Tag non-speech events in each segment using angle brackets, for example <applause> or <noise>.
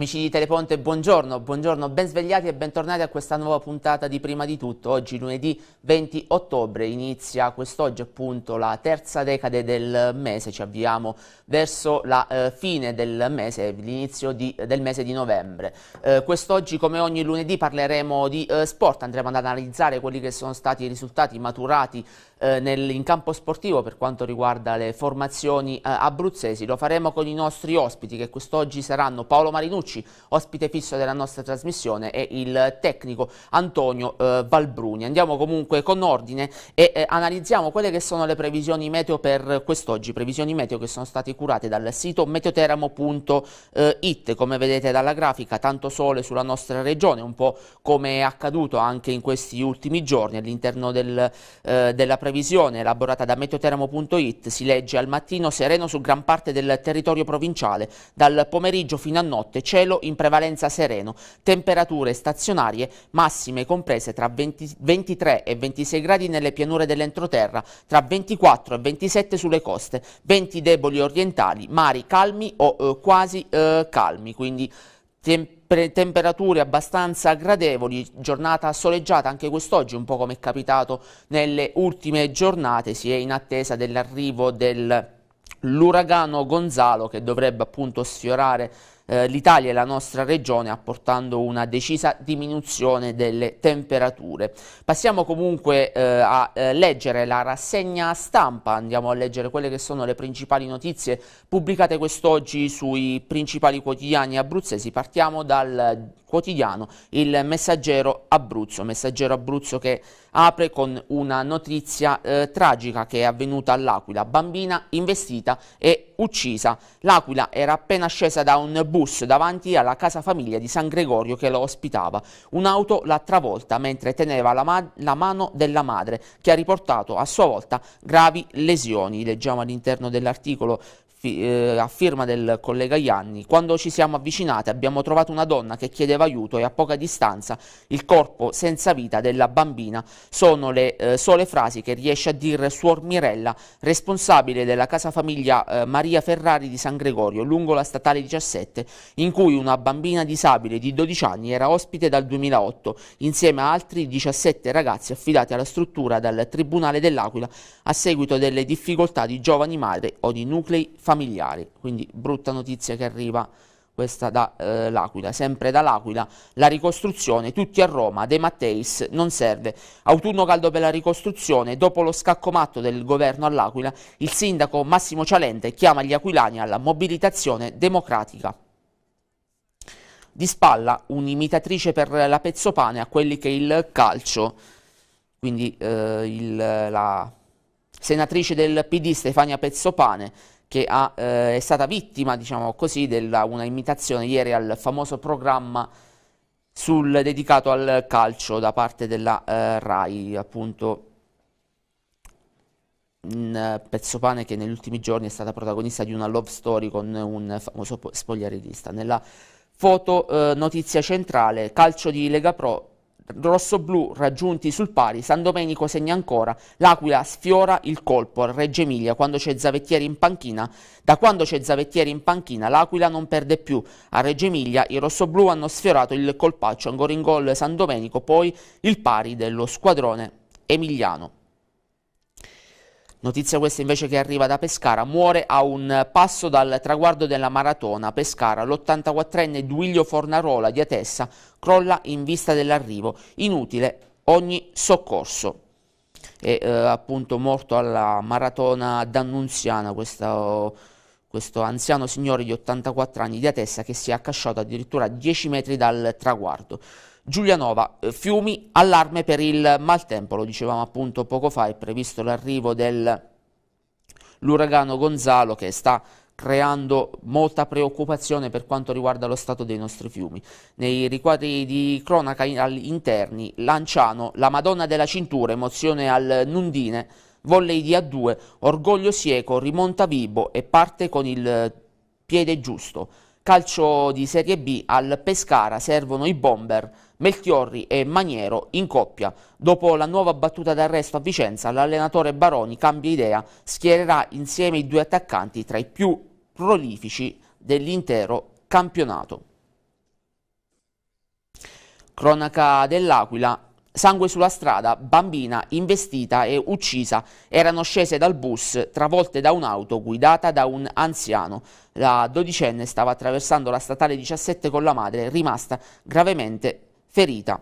Amici di Teleponte, buongiorno, buongiorno, ben svegliati e bentornati a questa nuova puntata di Prima di Tutto. Oggi lunedì 20 ottobre inizia quest'oggi appunto la terza decade del mese, ci avviamo verso la eh, fine del mese, l'inizio del mese di novembre. Eh, quest'oggi come ogni lunedì parleremo di eh, sport, andremo ad analizzare quelli che sono stati i risultati maturati eh, nel, in campo sportivo per quanto riguarda le formazioni eh, abruzzesi. Lo faremo con i nostri ospiti che quest'oggi saranno Paolo Marinucci, ospite fisso della nostra trasmissione, e il tecnico Antonio eh, Valbruni. Andiamo comunque con ordine e eh, analizziamo quelle che sono le previsioni meteo per quest'oggi, previsioni meteo che sono state curate dal sito meteoteramo.it, come vedete dalla grafica, tanto sole sulla nostra regione, un po' come è accaduto anche in questi ultimi giorni all'interno del, eh, della previsione previsione elaborata da meteotermo.it si legge al mattino sereno su gran parte del territorio provinciale, dal pomeriggio fino a notte cielo in prevalenza sereno, temperature stazionarie massime comprese tra 20, 23 e 26 gradi nelle pianure dell'entroterra, tra 24 e 27 sulle coste, venti deboli orientali, mari calmi o eh, quasi eh, calmi, quindi temperature temperature abbastanza gradevoli, giornata soleggiata anche quest'oggi, un po' come è capitato nelle ultime giornate, si è in attesa dell'arrivo dell'uragano Gonzalo che dovrebbe appunto sfiorare eh, l'Italia e la nostra regione apportando una decisa diminuzione delle temperature. Passiamo comunque eh, a eh, leggere la rassegna stampa, andiamo a leggere quelle che sono le principali notizie pubblicate quest'oggi sui principali quotidiani abruzzesi. Partiamo dal quotidiano il Messaggero Abruzzo, Messaggero Abruzzo che apre con una notizia eh, tragica che è avvenuta all'Aquila, bambina investita e uccisa. L'Aquila era appena scesa da un bus davanti alla casa famiglia di San Gregorio che lo ospitava. Un'auto l'ha travolta mentre teneva la, ma la, mano della madre che ha riportato a sua volta gravi lesioni. Leggiamo all'interno dell'articolo eh, a firma del collega Ianni, quando ci siamo avvicinate abbiamo trovato una donna che chiedeva aiuto e a poca distanza il corpo senza vita della bambina sono le eh, sole frasi che riesce a dire Suor Mirella, responsabile della casa famiglia eh, Maria Ferrari di San Gregorio, lungo la statale 17, in cui una bambina disabile di 12 anni era ospite dal 2008, insieme a altri 17 ragazzi affidati alla struttura dal Tribunale dell'Aquila a seguito delle difficoltà di giovani madri o di nuclei familiari. Quindi brutta notizia che arriva questa da eh, sempre dall'Aquila, la ricostruzione, tutti a Roma, De Matteis non serve. Autunno caldo per la ricostruzione, dopo lo scaccomatto del governo all'Aquila, il sindaco Massimo Cialente chiama gli aquilani alla mobilitazione democratica. Di spalla un'imitatrice per la pezzopane a quelli che il calcio, quindi eh, il, la senatrice del PD Stefania Pezzopane che ha, eh, è stata vittima, diciamo così, di una imitazione ieri al famoso programma sul, dedicato al calcio da parte della eh, RAI, appunto in Pezzopane che negli ultimi giorni è stata protagonista di una love story con un famoso spogliarellista. Nella foto eh, notizia centrale, calcio di Lega Pro, rossoblù raggiunti sul pari, San Domenico segna ancora, l'Aquila sfiora il colpo al Reggio Emilia quando c'è Zavettieri in panchina, da quando c'è Zavettieri in panchina l'Aquila non perde più, a Reggio Emilia i rossoblù hanno sfiorato il colpaccio, ancora in gol San Domenico, poi il pari dello squadrone emiliano. Notizia questa invece che arriva da Pescara, muore a un passo dal traguardo della maratona Pescara, l'84enne Duilio Fornarola di Atessa crolla in vista dell'arrivo, inutile ogni soccorso. È eh, appunto morto alla maratona d'Annunziana questo, questo, anziano signore di 84 anni di Atessa che si è accasciato addirittura a 10 metri dal traguardo. Giulianova, eh, Fiumi, allarme per il maltempo, lo dicevamo appunto poco fa, è previsto l'arrivo dell'uragano Gonzalo che sta creando molta preoccupazione per quanto riguarda lo stato dei nostri fiumi. Nei riquadri di cronaca interni, Lanciano, la Madonna della Cintura, emozione al Nundine, volley di A2, Orgoglio Sieco, rimonta Vibo e parte con il piede giusto. Calcio di Serie B al Pescara servono i bomber, Melchiorri e Maniero in coppia. Dopo la nuova battuta d'arresto a Vicenza, l'allenatore Baroni cambia idea, schiererà insieme i due attaccanti tra i più prolifici dell'intero campionato. Cronaca dell'Aquila, Sangue sulla strada, bambina investita e uccisa, erano scese dal bus travolte da un'auto guidata da un anziano. La dodicenne stava attraversando la statale 17 con la madre, rimasta gravemente ferita.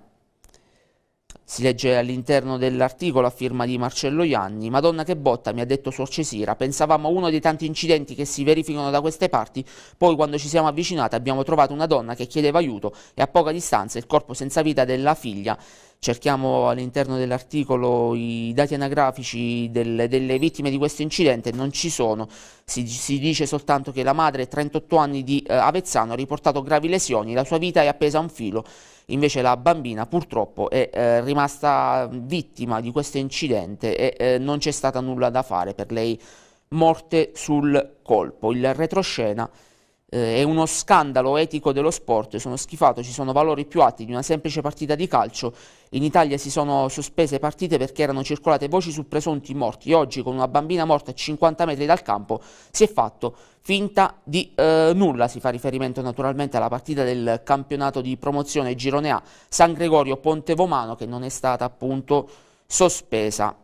Si legge all'interno dell'articolo a firma di Marcello Ianni, Madonna che botta, mi ha detto Suor Cesira, pensavamo a uno dei tanti incidenti che si verificano da queste parti, poi quando ci siamo avvicinati abbiamo trovato una donna che chiedeva aiuto e a poca distanza il corpo senza vita della figlia cerchiamo all'interno dell'articolo i dati anagrafici del, delle vittime di questo incidente, non ci sono, si, si, dice soltanto che la madre, 38 anni di eh, Avezzano, ha riportato gravi lesioni, la sua vita è appesa a un filo invece la bambina purtroppo è eh, rimasta vittima di questo incidente e eh, non c'è stata nulla da fare per lei, morte sul colpo. Il retroscena eh, è uno scandalo etico dello sport, sono schifato, ci sono valori più alti di una semplice partita di calcio in Italia si sono sospese partite perché erano circolate voci su presunti morti. Oggi, con una bambina morta a 50 metri dal campo, si è fatto finta di eh, nulla. Si fa riferimento naturalmente alla partita del campionato di promozione Girone A San Gregorio Ponte Vomano, che non è stata appunto sospesa.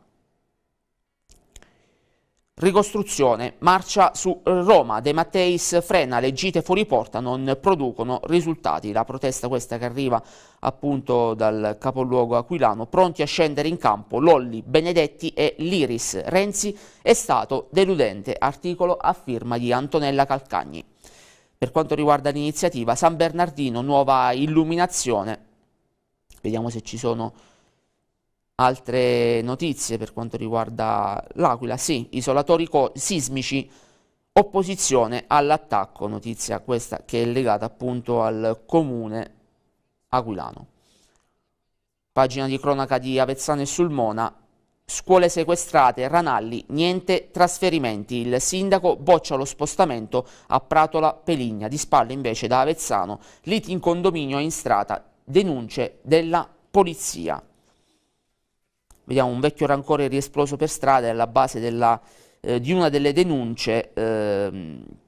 Ricostruzione, marcia su eh, Roma, De Matteis frena, le gite fuori porta non producono risultati, la protesta questa che arriva appunto dal capoluogo aquilano, pronti a scendere in campo Lolli, Benedetti e Liris, Renzi è stato deludente, articolo a firma di Antonella Calcagni. Per quanto riguarda l'iniziativa San Bernardino, nuova illuminazione, vediamo se ci sono Altre notizie per quanto riguarda l'Aquila, sì, isolatori sismici, opposizione all'attacco, notizia questa che è legata appunto al comune aquilano. Pagina di cronaca di Avezzano e Sulmona, scuole sequestrate, Ranalli, niente trasferimenti, il sindaco boccia lo spostamento a Pratola Peligna, di spalle invece da Avezzano, liti in condominio e in strada, denunce della polizia vediamo un vecchio rancore riesploso per strada alla base della, eh, di una delle denunce eh,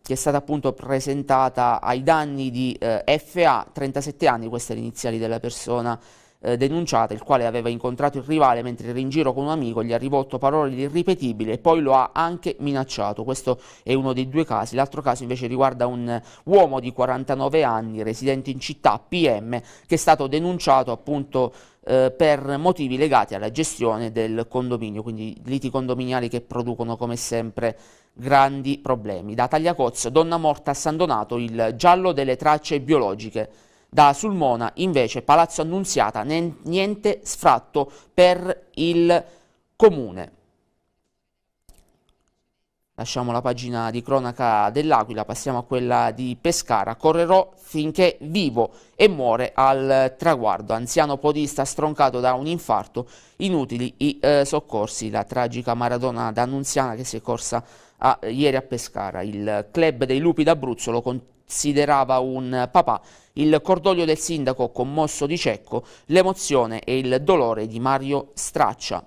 che è stata appunto presentata ai danni di eh, FA, 37 anni, queste le iniziali della persona eh, denunciata, il quale aveva incontrato il rivale mentre era in giro con un amico, gli ha rivolto parole irripetibili e poi lo ha anche minacciato. Questo è uno dei due casi. L'altro caso invece riguarda un uomo di 49 anni, residente in città, PM, che è stato denunciato appunto eh, per motivi legati alla gestione del condominio, quindi liti condominiali che producono come sempre grandi problemi. Da Tagliacozzo, donna morta a San Donato, il giallo delle tracce biologiche. Da Sulmona invece Palazzo Annunziata niente sfratto per il comune. Lasciamo la pagina di cronaca dell'Aquila, passiamo a quella di Pescara. Correrò finché vivo e muore al traguardo. Anziano podista stroncato da un infarto, inutili i eh, soccorsi. La tragica maratona d'Annunziana che si è corsa a, ieri a Pescara. Il club dei lupi d'Abruzzo lo, con, considerava un papà, il cordoglio del sindaco commosso di Cecco, l'emozione e il dolore di Mario Straccia.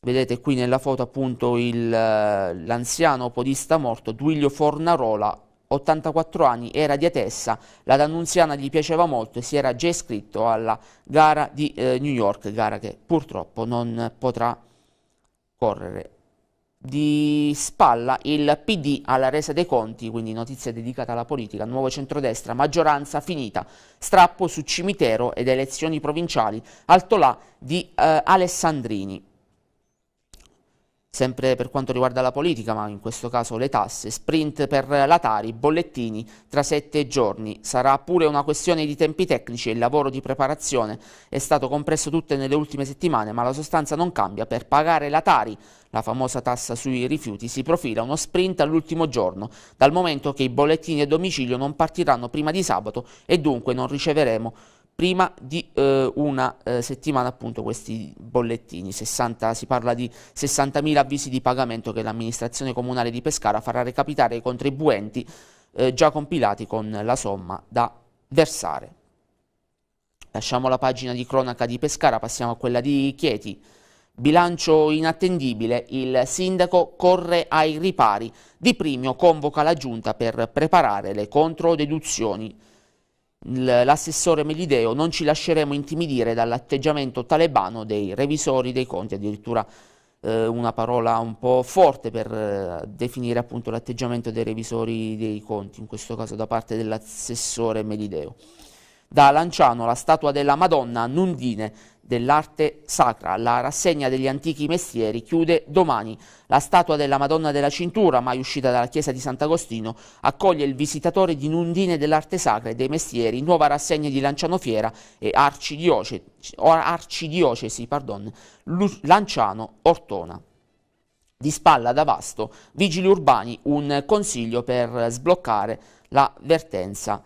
Vedete qui nella foto appunto l'anziano podista morto Duilio Fornarola, 84 anni, era di Atessa, la D'Annunziana gli piaceva molto e si era già iscritto alla gara di eh, New York, gara che purtroppo non potrà correre di spalla il PD alla resa dei conti, quindi notizia dedicata alla politica, nuovo centrodestra, maggioranza finita, strappo su cimitero ed elezioni provinciali, altolà di eh, Alessandrini. Sempre per quanto riguarda la politica, ma in questo caso le tasse, sprint per la Tari, bollettini tra sette giorni. Sarà pure una questione di tempi tecnici e il lavoro di preparazione è stato compresso tutte nelle ultime settimane, ma la sostanza non cambia. Per pagare la Tari, la famosa tassa sui rifiuti, si profila uno sprint all'ultimo giorno, dal momento che i bollettini a domicilio non partiranno prima di sabato e dunque non riceveremo prima di eh, una eh, settimana appunto questi bollettini, 60, si parla di 60.000 avvisi di pagamento che l'amministrazione comunale di Pescara farà recapitare ai contribuenti eh, già compilati con la somma da versare. Lasciamo la pagina di cronaca di Pescara, passiamo a quella di Chieti. Bilancio inattendibile, il sindaco corre ai ripari, di Primio convoca la giunta per preparare le controdeduzioni l'assessore Melideo, non ci lasceremo intimidire dall'atteggiamento talebano dei revisori dei conti, addirittura eh, una parola un po' forte per eh, definire appunto l'atteggiamento dei revisori dei conti, in questo caso da parte dell'assessore Melideo. Da Lanciano la statua della Madonna Nundine dell'arte sacra. La rassegna degli antichi mestieri chiude domani. La statua della Madonna della Cintura, mai uscita dalla chiesa di Sant'Agostino, accoglie il visitatore di Nundine dell'arte sacra e dei mestieri, nuova rassegna di Lanciano Fiera e Arcidiocesi, arcidiocesi pardon, Lanciano Ortona. Di spalla da vasto, vigili urbani, un consiglio per sbloccare la vertenza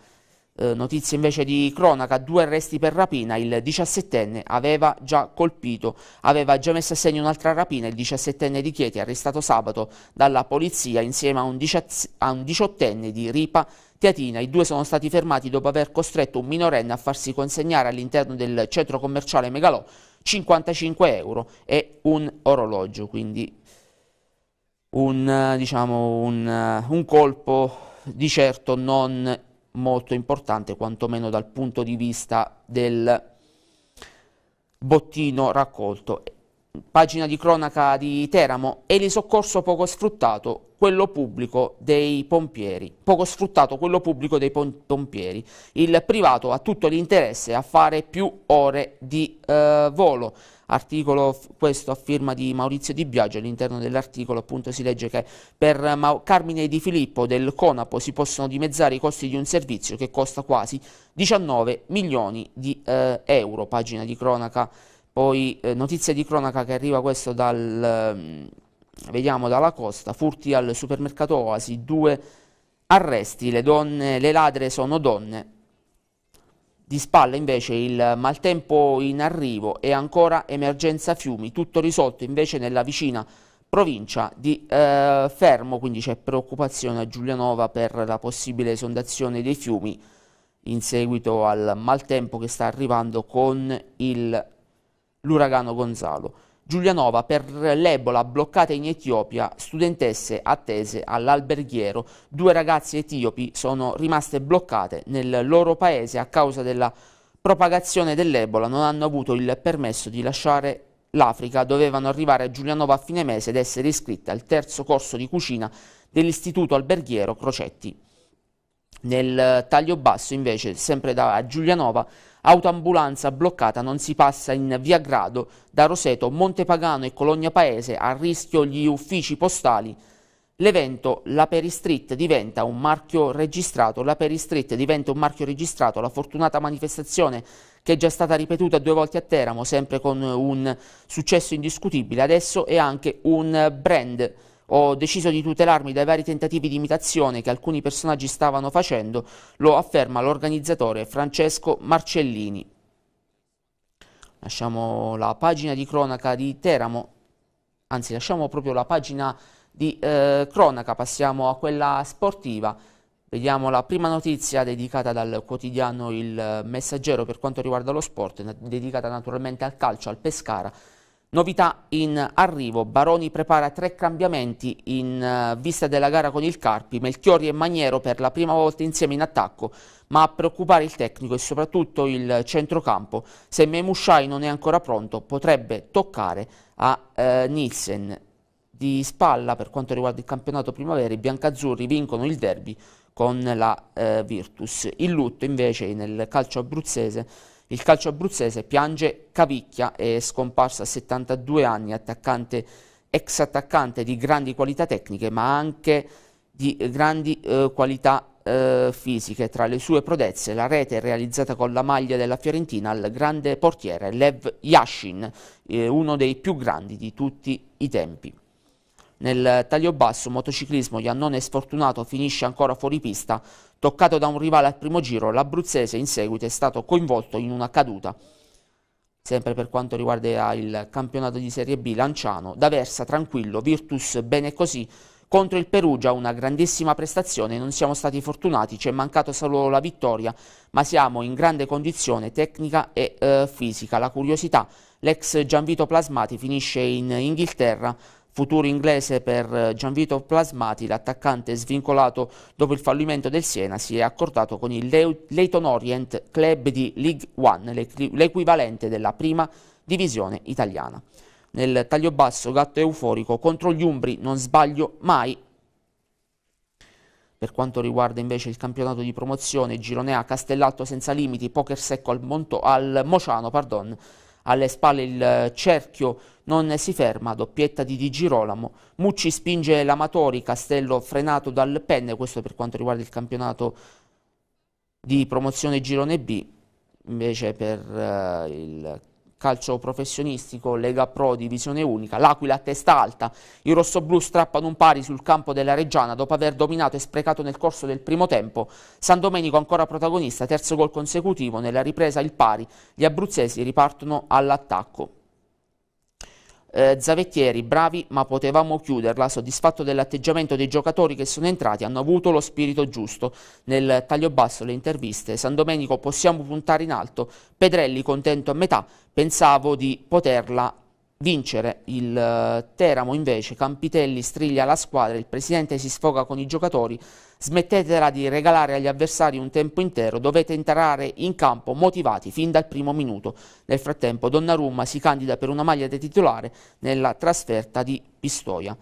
eh, notizie invece di cronaca, due arresti per rapina, il 17enne aveva già colpito, aveva già messo a segno un'altra rapina, il 17enne di Chieti arrestato sabato dalla polizia insieme a un, a 18enne di Ripa Teatina. I due sono stati fermati dopo aver costretto un minorenne a farsi consegnare all'interno del centro commerciale Megalò 55 euro e un orologio, quindi un, diciamo, un, un colpo di certo non molto importante, quantomeno dal punto di vista del bottino raccolto. Pagina di cronaca di Teramo, elisoccorso poco sfruttato, quello pubblico dei pompieri. Poco sfruttato quello pubblico dei pompieri. Il privato ha tutto l'interesse a fare più ore di eh, volo articolo questo a firma di Maurizio Di Biagio, all'interno dell'articolo appunto si legge che per Carmine Di Filippo del Conapo si possono dimezzare i costi di un servizio che costa quasi 19 milioni di eh, euro, pagina di cronaca, poi eh, notizia di cronaca che arriva questo dal, ehm, vediamo dalla costa, furti al supermercato Oasi, due arresti, le, donne, le ladre sono donne, di spalla invece il maltempo in arrivo e ancora emergenza fiumi, tutto risolto invece nella vicina provincia di eh, Fermo, quindi c'è preoccupazione a Giulianova per la possibile esondazione dei fiumi in seguito al maltempo che sta arrivando con l'uragano Gonzalo. Giulianova per l'Ebola bloccata in Etiopia, studentesse attese all'alberghiero, due ragazze etiopi sono rimaste bloccate nel loro paese a causa della propagazione dell'Ebola, non hanno avuto il permesso di lasciare l'Africa, dovevano arrivare a Giulianova a fine mese ed essere iscritte al terzo corso di cucina dell'istituto alberghiero Crocetti. Nel taglio basso invece, sempre da Giulianova, Autoambulanza bloccata, non si passa in via Grado, da Roseto, Montepagano e Cologna Paese, a rischio gli uffici postali. L'evento La Peristrit diventa un marchio registrato, la Peristrit diventa un marchio registrato, la fortunata manifestazione che è già stata ripetuta due volte a Teramo, sempre con un successo indiscutibile, adesso è anche un brand ho deciso di tutelarmi dai vari tentativi di imitazione che alcuni personaggi stavano facendo, lo afferma l'organizzatore Francesco Marcellini. Lasciamo la pagina di cronaca di Teramo, anzi lasciamo proprio la pagina di eh, cronaca, passiamo a quella sportiva. Vediamo la prima notizia dedicata dal quotidiano Il Messaggero per quanto riguarda lo sport, dedicata naturalmente al calcio, al Pescara. Novità in arrivo, Baroni prepara tre cambiamenti in eh, vista della gara con il Carpi, Melchiori e Maniero per la prima volta insieme in attacco, ma a preoccupare il tecnico e soprattutto il centrocampo. Se Memushai non è ancora pronto potrebbe toccare a eh, Nielsen. Di spalla per quanto riguarda il campionato primavera i biancazzurri vincono il derby con la eh, Virtus. Il lutto invece nel calcio abruzzese il calcio abruzzese piange Cavicchia, è scomparso a 72 anni, attaccante, ex attaccante di grandi qualità tecniche ma anche di grandi eh, qualità eh, fisiche. Tra le sue prodezze la rete è realizzata con la maglia della Fiorentina al grande portiere Lev Yashin, eh, uno dei più grandi di tutti i tempi. Nel taglio basso motociclismo Iannone sfortunato finisce ancora fuori pista. Toccato da un rivale al primo giro, l'abruzzese in seguito è stato coinvolto in una caduta. Sempre per quanto riguarda il campionato di Serie B, Lanciano, da Versa, tranquillo, Virtus bene così, contro il Perugia una grandissima prestazione, non siamo stati fortunati, ci è mancata solo la vittoria, ma siamo in grande condizione tecnica e eh, fisica. La curiosità, l'ex Gianvito Plasmati finisce in Inghilterra, futuro inglese per Gianvito eh, Plasmati, l'attaccante svincolato dopo il fallimento del Siena, si è accordato con il Leyton Orient Club di League One, l'equivalente della prima divisione italiana. Nel taglio basso gatto euforico contro gli Umbri, non sbaglio mai. Per quanto riguarda invece il campionato di promozione, Girone A, Castellato senza limiti, Poker secco al, Monto, al Mociano, pardon, alle spalle il eh, cerchio non si ferma, doppietta di Di Girolamo. Mucci spinge l'Amatori, Castello frenato dal penne, questo per quanto riguarda il campionato di promozione Girone B. Invece per eh, il calcio professionistico, Lega Pro, divisione unica, l'Aquila a testa alta, i rossoblù strappano un pari sul campo della Reggiana dopo aver dominato e sprecato nel corso del primo tempo, San Domenico ancora protagonista, terzo gol consecutivo, nella ripresa il pari, gli abruzzesi ripartono all'attacco. Eh, Zavettieri, bravi ma potevamo chiuderla, soddisfatto dell'atteggiamento dei giocatori che sono entrati, hanno avuto lo spirito giusto. Nel taglio basso le interviste, San Domenico possiamo puntare in alto, Pedrelli contento a metà, pensavo di poterla vincere. Il eh, Teramo invece, Campitelli striglia la squadra, il presidente si sfoga con i giocatori, Smettetela di regalare agli avversari un tempo intero, dovete entrare in campo motivati fin dal primo minuto. Nel frattempo Donnarumma si candida per una maglia da titolare nella trasferta di Pistoia.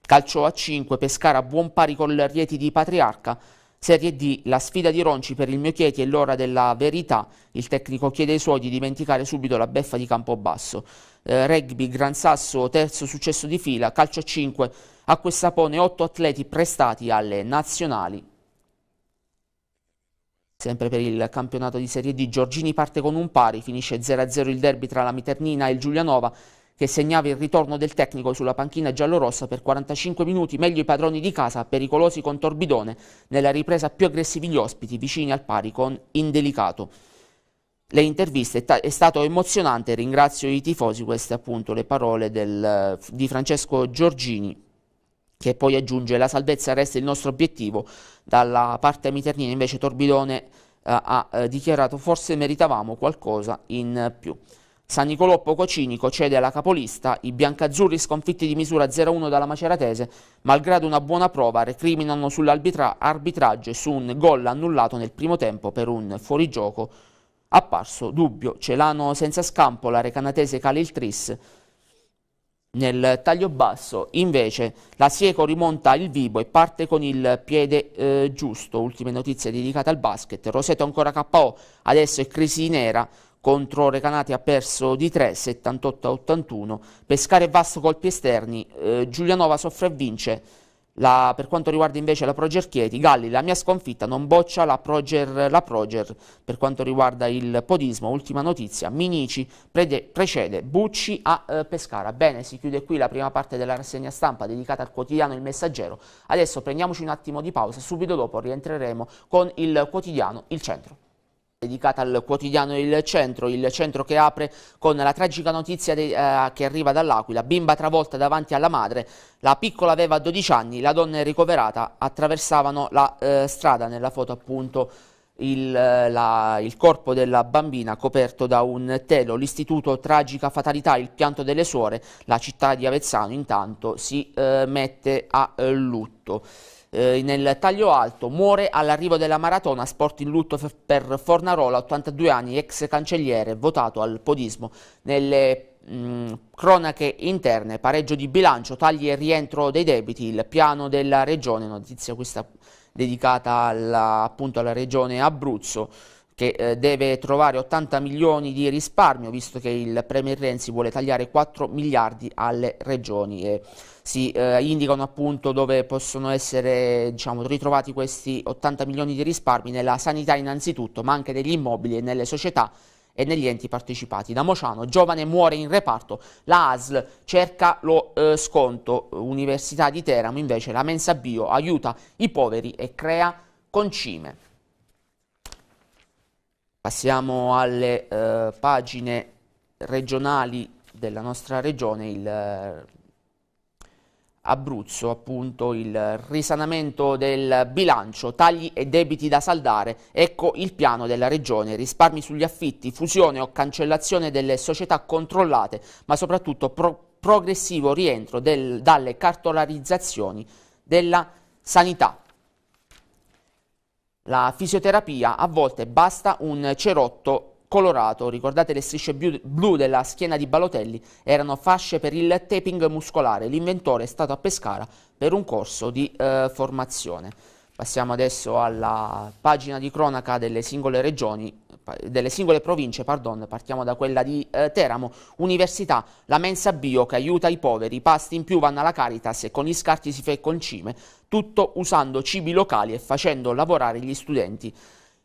Calcio a 5, Pescara buon pari con le Rieti di Patriarca. Serie D, la sfida di Ronci per il mio Chieti è l'ora della verità. Il tecnico chiede ai suoi di dimenticare subito la beffa di Campobasso. Eh, rugby, Gran Sasso, terzo successo di fila, calcio a 5, a Questapone otto atleti prestati alle nazionali. Sempre per il campionato di Serie D, Giorgini parte con un pari, finisce 0-0 il derby tra la Miternina e il Giulianova, che segnava il ritorno del tecnico sulla panchina giallorossa per 45 minuti, meglio i padroni di casa, pericolosi con Torbidone, nella ripresa più aggressivi gli ospiti, vicini al pari con Indelicato. Le interviste è stato emozionante, ringrazio i tifosi, queste appunto le parole del, di Francesco Giorgini che poi aggiunge la salvezza resta il nostro obiettivo, dalla parte miternina invece Torbidone eh, ha eh, dichiarato forse meritavamo qualcosa in più. San Nicolò poco cinico cede alla capolista, i biancazzurri sconfitti di misura 0-1 dalla Maceratese, malgrado una buona prova, recriminano sull'arbitraggio e su un gol annullato nel primo tempo per un fuorigioco apparso dubbio. Celano senza scampo, la recanatese cala il tris, nel taglio basso invece la Sieco rimonta il vivo e parte con il piede eh, giusto. Ultime notizie dedicate al basket. Roseto ancora KO, adesso è crisi nera. Contro Recanati ha perso di 3, 78-81. Pescare e Vasto colpi esterni. Eh, Giulianova soffre e vince la, per quanto riguarda invece la Proger Chieti, Galli, la mia sconfitta non boccia la Proger, la Proger. Per quanto riguarda il podismo, ultima notizia, Minici prede, precede Bucci a eh, Pescara. Bene, si chiude qui la prima parte della rassegna stampa dedicata al quotidiano Il Messaggero. Adesso prendiamoci un attimo di pausa, subito dopo rientreremo con il quotidiano Il Centro dedicata al quotidiano Il Centro, il centro che apre con la tragica notizia de, eh, che arriva dall'Aquila, bimba travolta davanti alla madre, la piccola aveva 12 anni, la donna è ricoverata, attraversavano la eh, strada, nella foto appunto il, eh, la, il, corpo della bambina coperto da un telo, l'istituto tragica fatalità, il pianto delle suore, la città di Avezzano intanto si eh, mette a eh, lutto eh, nel taglio alto, muore all'arrivo della maratona, sport in lutto per Fornarola, 82 anni, ex cancelliere, votato al podismo. Nelle mh, mm, cronache interne, pareggio di bilancio, tagli e rientro dei debiti, il piano della regione, notizia questa dedicata alla, appunto alla regione Abruzzo, che eh, deve trovare 80 milioni di risparmio, visto che il Premier Renzi vuole tagliare 4 miliardi alle regioni. E, si eh, indicano appunto dove possono essere diciamo, ritrovati questi 80 milioni di risparmi nella sanità innanzitutto, ma anche negli immobili e nelle società e negli enti partecipati. Da Mociano, giovane muore in reparto, la ASL cerca lo eh, sconto, Università di Teramo invece la mensa bio aiuta i poveri e crea concime. Passiamo alle eh, pagine regionali della nostra regione, il Abruzzo appunto il risanamento del bilancio, tagli e debiti da saldare, ecco il piano della regione, risparmi sugli affitti, fusione o cancellazione delle società controllate, ma soprattutto pro progressivo rientro del, dalle cartolarizzazioni della sanità. La fisioterapia a volte basta un cerotto colorato. Ricordate le strisce blu della schiena di Balotelli? Erano fasce per il taping muscolare. L'inventore è stato a Pescara per un corso di eh, formazione. Passiamo adesso alla pagina di cronaca delle singole regioni delle singole province, pardon, partiamo da quella di eh, Teramo, università, la mensa bio che aiuta i poveri, i pasti in più vanno alla Caritas e con gli scarti si fa il concime, tutto usando cibi locali e facendo lavorare gli studenti.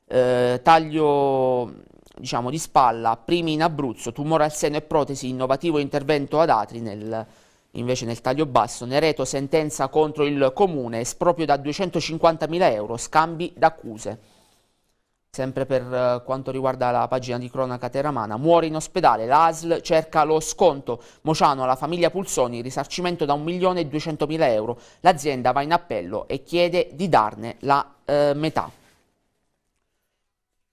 Eh, taglio diciamo, di spalla, primi in Abruzzo, tumore al seno e protesi, innovativo intervento ad Atri nel, invece nel taglio basso, Nereto sentenza contro il comune, esproprio da 250.000 euro, scambi d'accuse. Sempre per eh, quanto riguarda la pagina di cronaca teramana, muore in ospedale, l'ASL cerca lo sconto, Mociano alla famiglia Pulsoni, risarcimento da 1.200.000 euro, l'azienda va in appello e chiede di darne la eh, metà.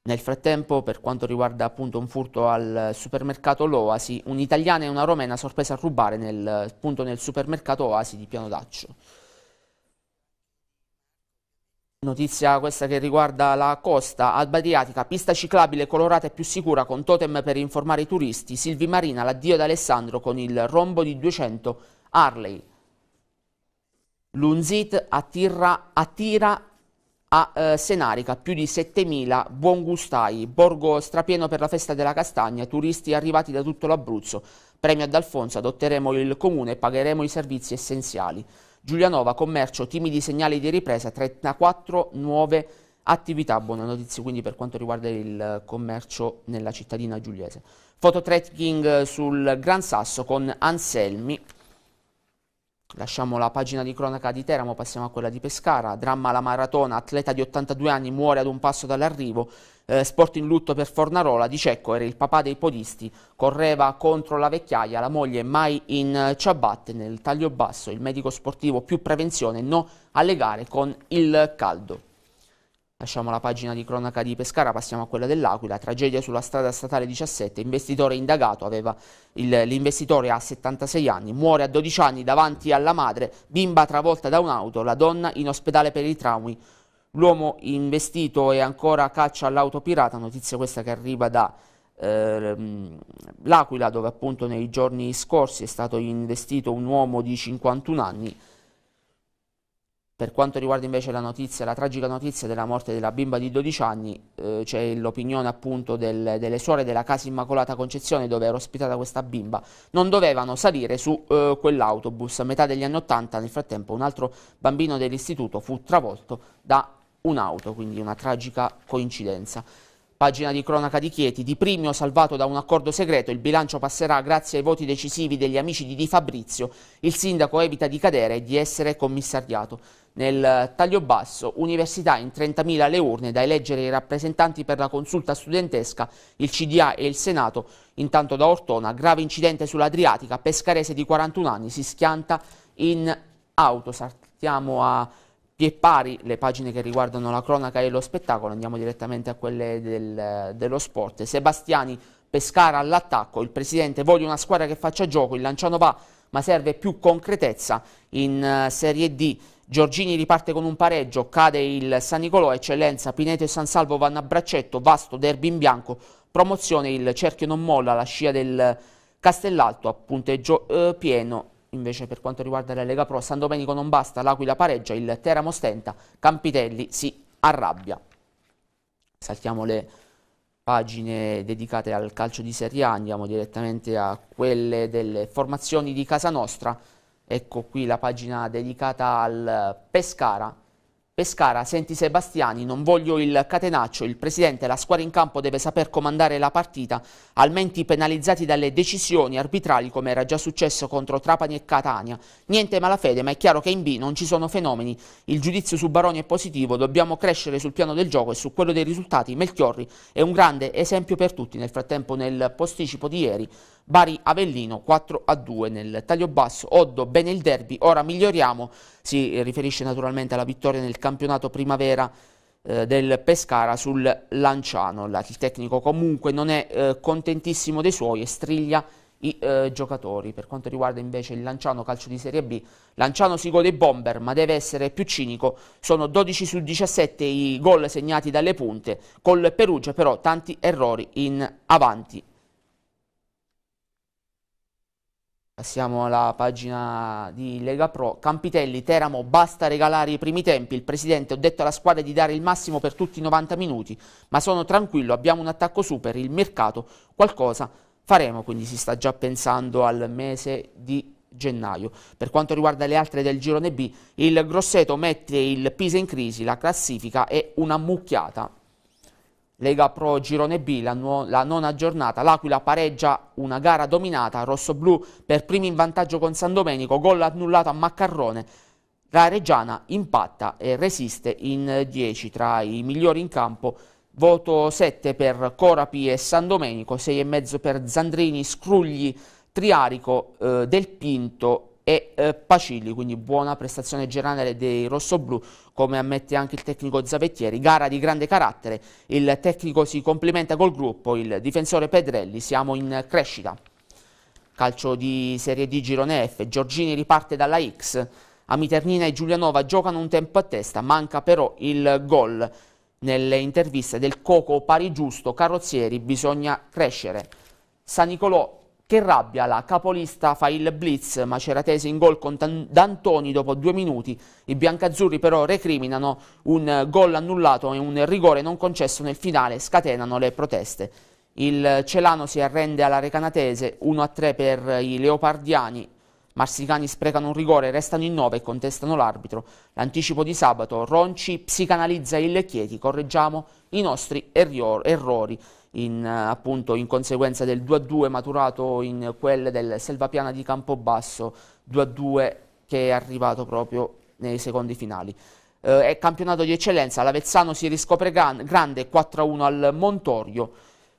Nel frattempo, per quanto riguarda appunto un furto al supermercato L'Oasi, un'italiana e una romena sorpresa a rubare nel, appunto nel supermercato Oasi di Piano d'Accio. Notizia questa che riguarda la costa Alba adriatica, pista ciclabile colorata e più sicura con totem per informare i turisti, Silvi Marina, l'addio ad Alessandro con il rombo di 200 Harley. L'Unzit attira, attira a eh, Senarica più di 7.000 buongustai, borgo strapieno per la festa della castagna, turisti arrivati da tutto l'Abruzzo. Premio ad Alfonso, adotteremo il comune e pagheremo i servizi essenziali. Giulianova, commercio, timidi segnali di ripresa, 34 nuove attività, buone notizie quindi per quanto riguarda il commercio nella cittadina giuliese. Fototrekking sul Gran Sasso con Anselmi Lasciamo la pagina di cronaca di Teramo, passiamo a quella di Pescara. Dramma alla maratona, atleta di 82 anni muore ad un passo dall'arrivo. Eh, sport in lutto per Fornarola, Di Cecco era il papà dei podisti, correva contro la vecchiaia, la moglie mai in eh, ciabatte, nel taglio basso, il medico sportivo più prevenzione, no alle gare con il caldo. Lasciamo la pagina di cronaca di Pescara, passiamo a quella dell'Aquila. Tragedia sulla strada statale 17. Investitore indagato, l'investitore ha 76 anni, muore a 12 anni davanti alla madre, bimba travolta da un'auto, la donna in ospedale per i traumi. L'uomo investito è ancora a caccia all'auto pirata, notizia questa che arriva da eh, L'Aquila dove appunto nei giorni scorsi è stato investito un uomo di 51 anni per quanto riguarda invece la notizia, la tragica notizia della morte della bimba di 12 anni, eh, c'è l'opinione appunto del, delle suore della casa Immacolata Concezione dove era ospitata questa bimba, non dovevano salire su eh, quell'autobus. A metà degli anni 80 nel frattempo un altro bambino dell'istituto fu travolto da un'auto, quindi una tragica coincidenza. Pagina di cronaca di Chieti, di Primio salvato da un accordo segreto, il bilancio passerà grazie ai voti decisivi degli amici di Di Fabrizio, il sindaco evita di cadere e di essere commissariato. Nel taglio basso, università in 30.000 le urne da eleggere i rappresentanti per la consulta studentesca, il CDA e il Senato. Intanto da Ortona, grave incidente sull'Adriatica, pescarese di 41 anni si schianta in auto. Saltiamo a Pieppari, le pagine che riguardano la cronaca e lo spettacolo, andiamo direttamente a quelle del, dello sport. Sebastiani, Pescara all'attacco, il presidente voglio una squadra che faccia gioco, il Lanciano va, ma serve più concretezza in eh, Serie D. Giorgini riparte con un pareggio, cade il San Nicolò, Eccellenza, Pineto e San Salvo vanno a braccetto, vasto derby in bianco, promozione, il cerchio non molla, la scia del Castellalto a punteggio eh, pieno, invece per quanto riguarda la Lega Pro, San Domenico non basta, l'Aquila pareggia, il Teramo stenta, Campitelli si arrabbia. Saltiamo le pagine dedicate al calcio di Serie A, andiamo direttamente a quelle delle formazioni di casa nostra, Ecco qui la pagina dedicata al Pescara. Pescara, senti Sebastiani, non voglio il catenaccio, il presidente, la squadra in campo deve saper comandare la partita, almeno penalizzati dalle decisioni arbitrali come era già successo contro Trapani e Catania. Niente malafede, ma è chiaro che in B non ci sono fenomeni, il giudizio su Baroni è positivo, dobbiamo crescere sul piano del gioco e su quello dei risultati. Melchiorri è un grande esempio per tutti, nel frattempo nel posticipo di ieri Bari-Avellino 4 a 2 nel taglio basso, Oddo bene il derby, ora miglioriamo, si riferisce naturalmente alla vittoria nel campionato primavera eh, del Pescara sul Lanciano, il tecnico comunque non è eh, contentissimo dei suoi e striglia i eh, giocatori. Per quanto riguarda invece il Lanciano calcio di Serie B, Lanciano si gode bomber ma deve essere più cinico, sono 12 su 17 i gol segnati dalle punte, col Perugia però tanti errori in avanti Passiamo alla pagina di Lega Pro. Campitelli, Teramo, basta regalare i primi tempi. Il presidente ho detto alla squadra di dare il massimo per tutti i 90 minuti, ma sono tranquillo, abbiamo un attacco super, il mercato, qualcosa faremo, quindi si sta già pensando al mese di gennaio. Per quanto riguarda le altre del girone B, il Grosseto mette il Pisa in crisi, la classifica è una mucchiata. Lega Pro Girone B, la, la nona giornata, l'Aquila pareggia una gara dominata, rossoblù per primi in vantaggio con San Domenico, gol annullato a Maccarrone, la Reggiana impatta e resiste in 10 tra i migliori in campo, voto 7 per Corapi e San Domenico, 6,5 per Zandrini, Scrugli, Triarico, eh, Del Pinto e eh, Pacilli, quindi buona prestazione generale dei rossoblù, come ammette anche il tecnico Zavettieri. Gara di grande carattere, il tecnico si complimenta col gruppo, il difensore Pedrelli, siamo in crescita. Calcio di Serie D Girone F, Giorgini riparte dalla X, Amiternina e Giulianova giocano un tempo a testa, manca però il gol. Nelle interviste del Coco pari giusto, Carrozzieri, bisogna crescere. San Nicolò che rabbia, la capolista fa il blitz, maceratese in gol con D'Antoni dopo due minuti. I biancazzurri però recriminano un gol annullato e un rigore non concesso nel finale, scatenano le proteste. Il Celano si arrende alla Recanatese, 1-3 per i Leopardiani. Marsicani sprecano un rigore, restano in 9 e contestano l'arbitro. L'anticipo di sabato, Ronci psicanalizza il Chieti, correggiamo i nostri errori in, eh, appunto, in conseguenza del 2-2 maturato in quelle del Selvapiana di Campobasso, 2-2 che è arrivato proprio nei secondi finali. Eh, è campionato di eccellenza, l'Avezzano si riscopre gran, grande 4-1 al Montorio,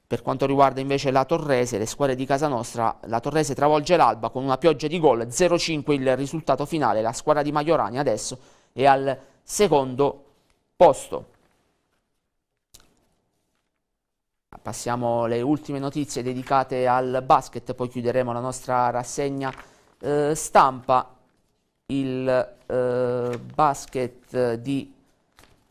per quanto riguarda invece la Torrese, le squadre di casa nostra, la Torrese travolge l'Alba con una pioggia di gol, 0-5 il risultato finale, la squadra di Maiorani adesso è al secondo posto. Passiamo alle ultime notizie dedicate al basket, poi chiuderemo la nostra rassegna eh, stampa. Il eh, basket di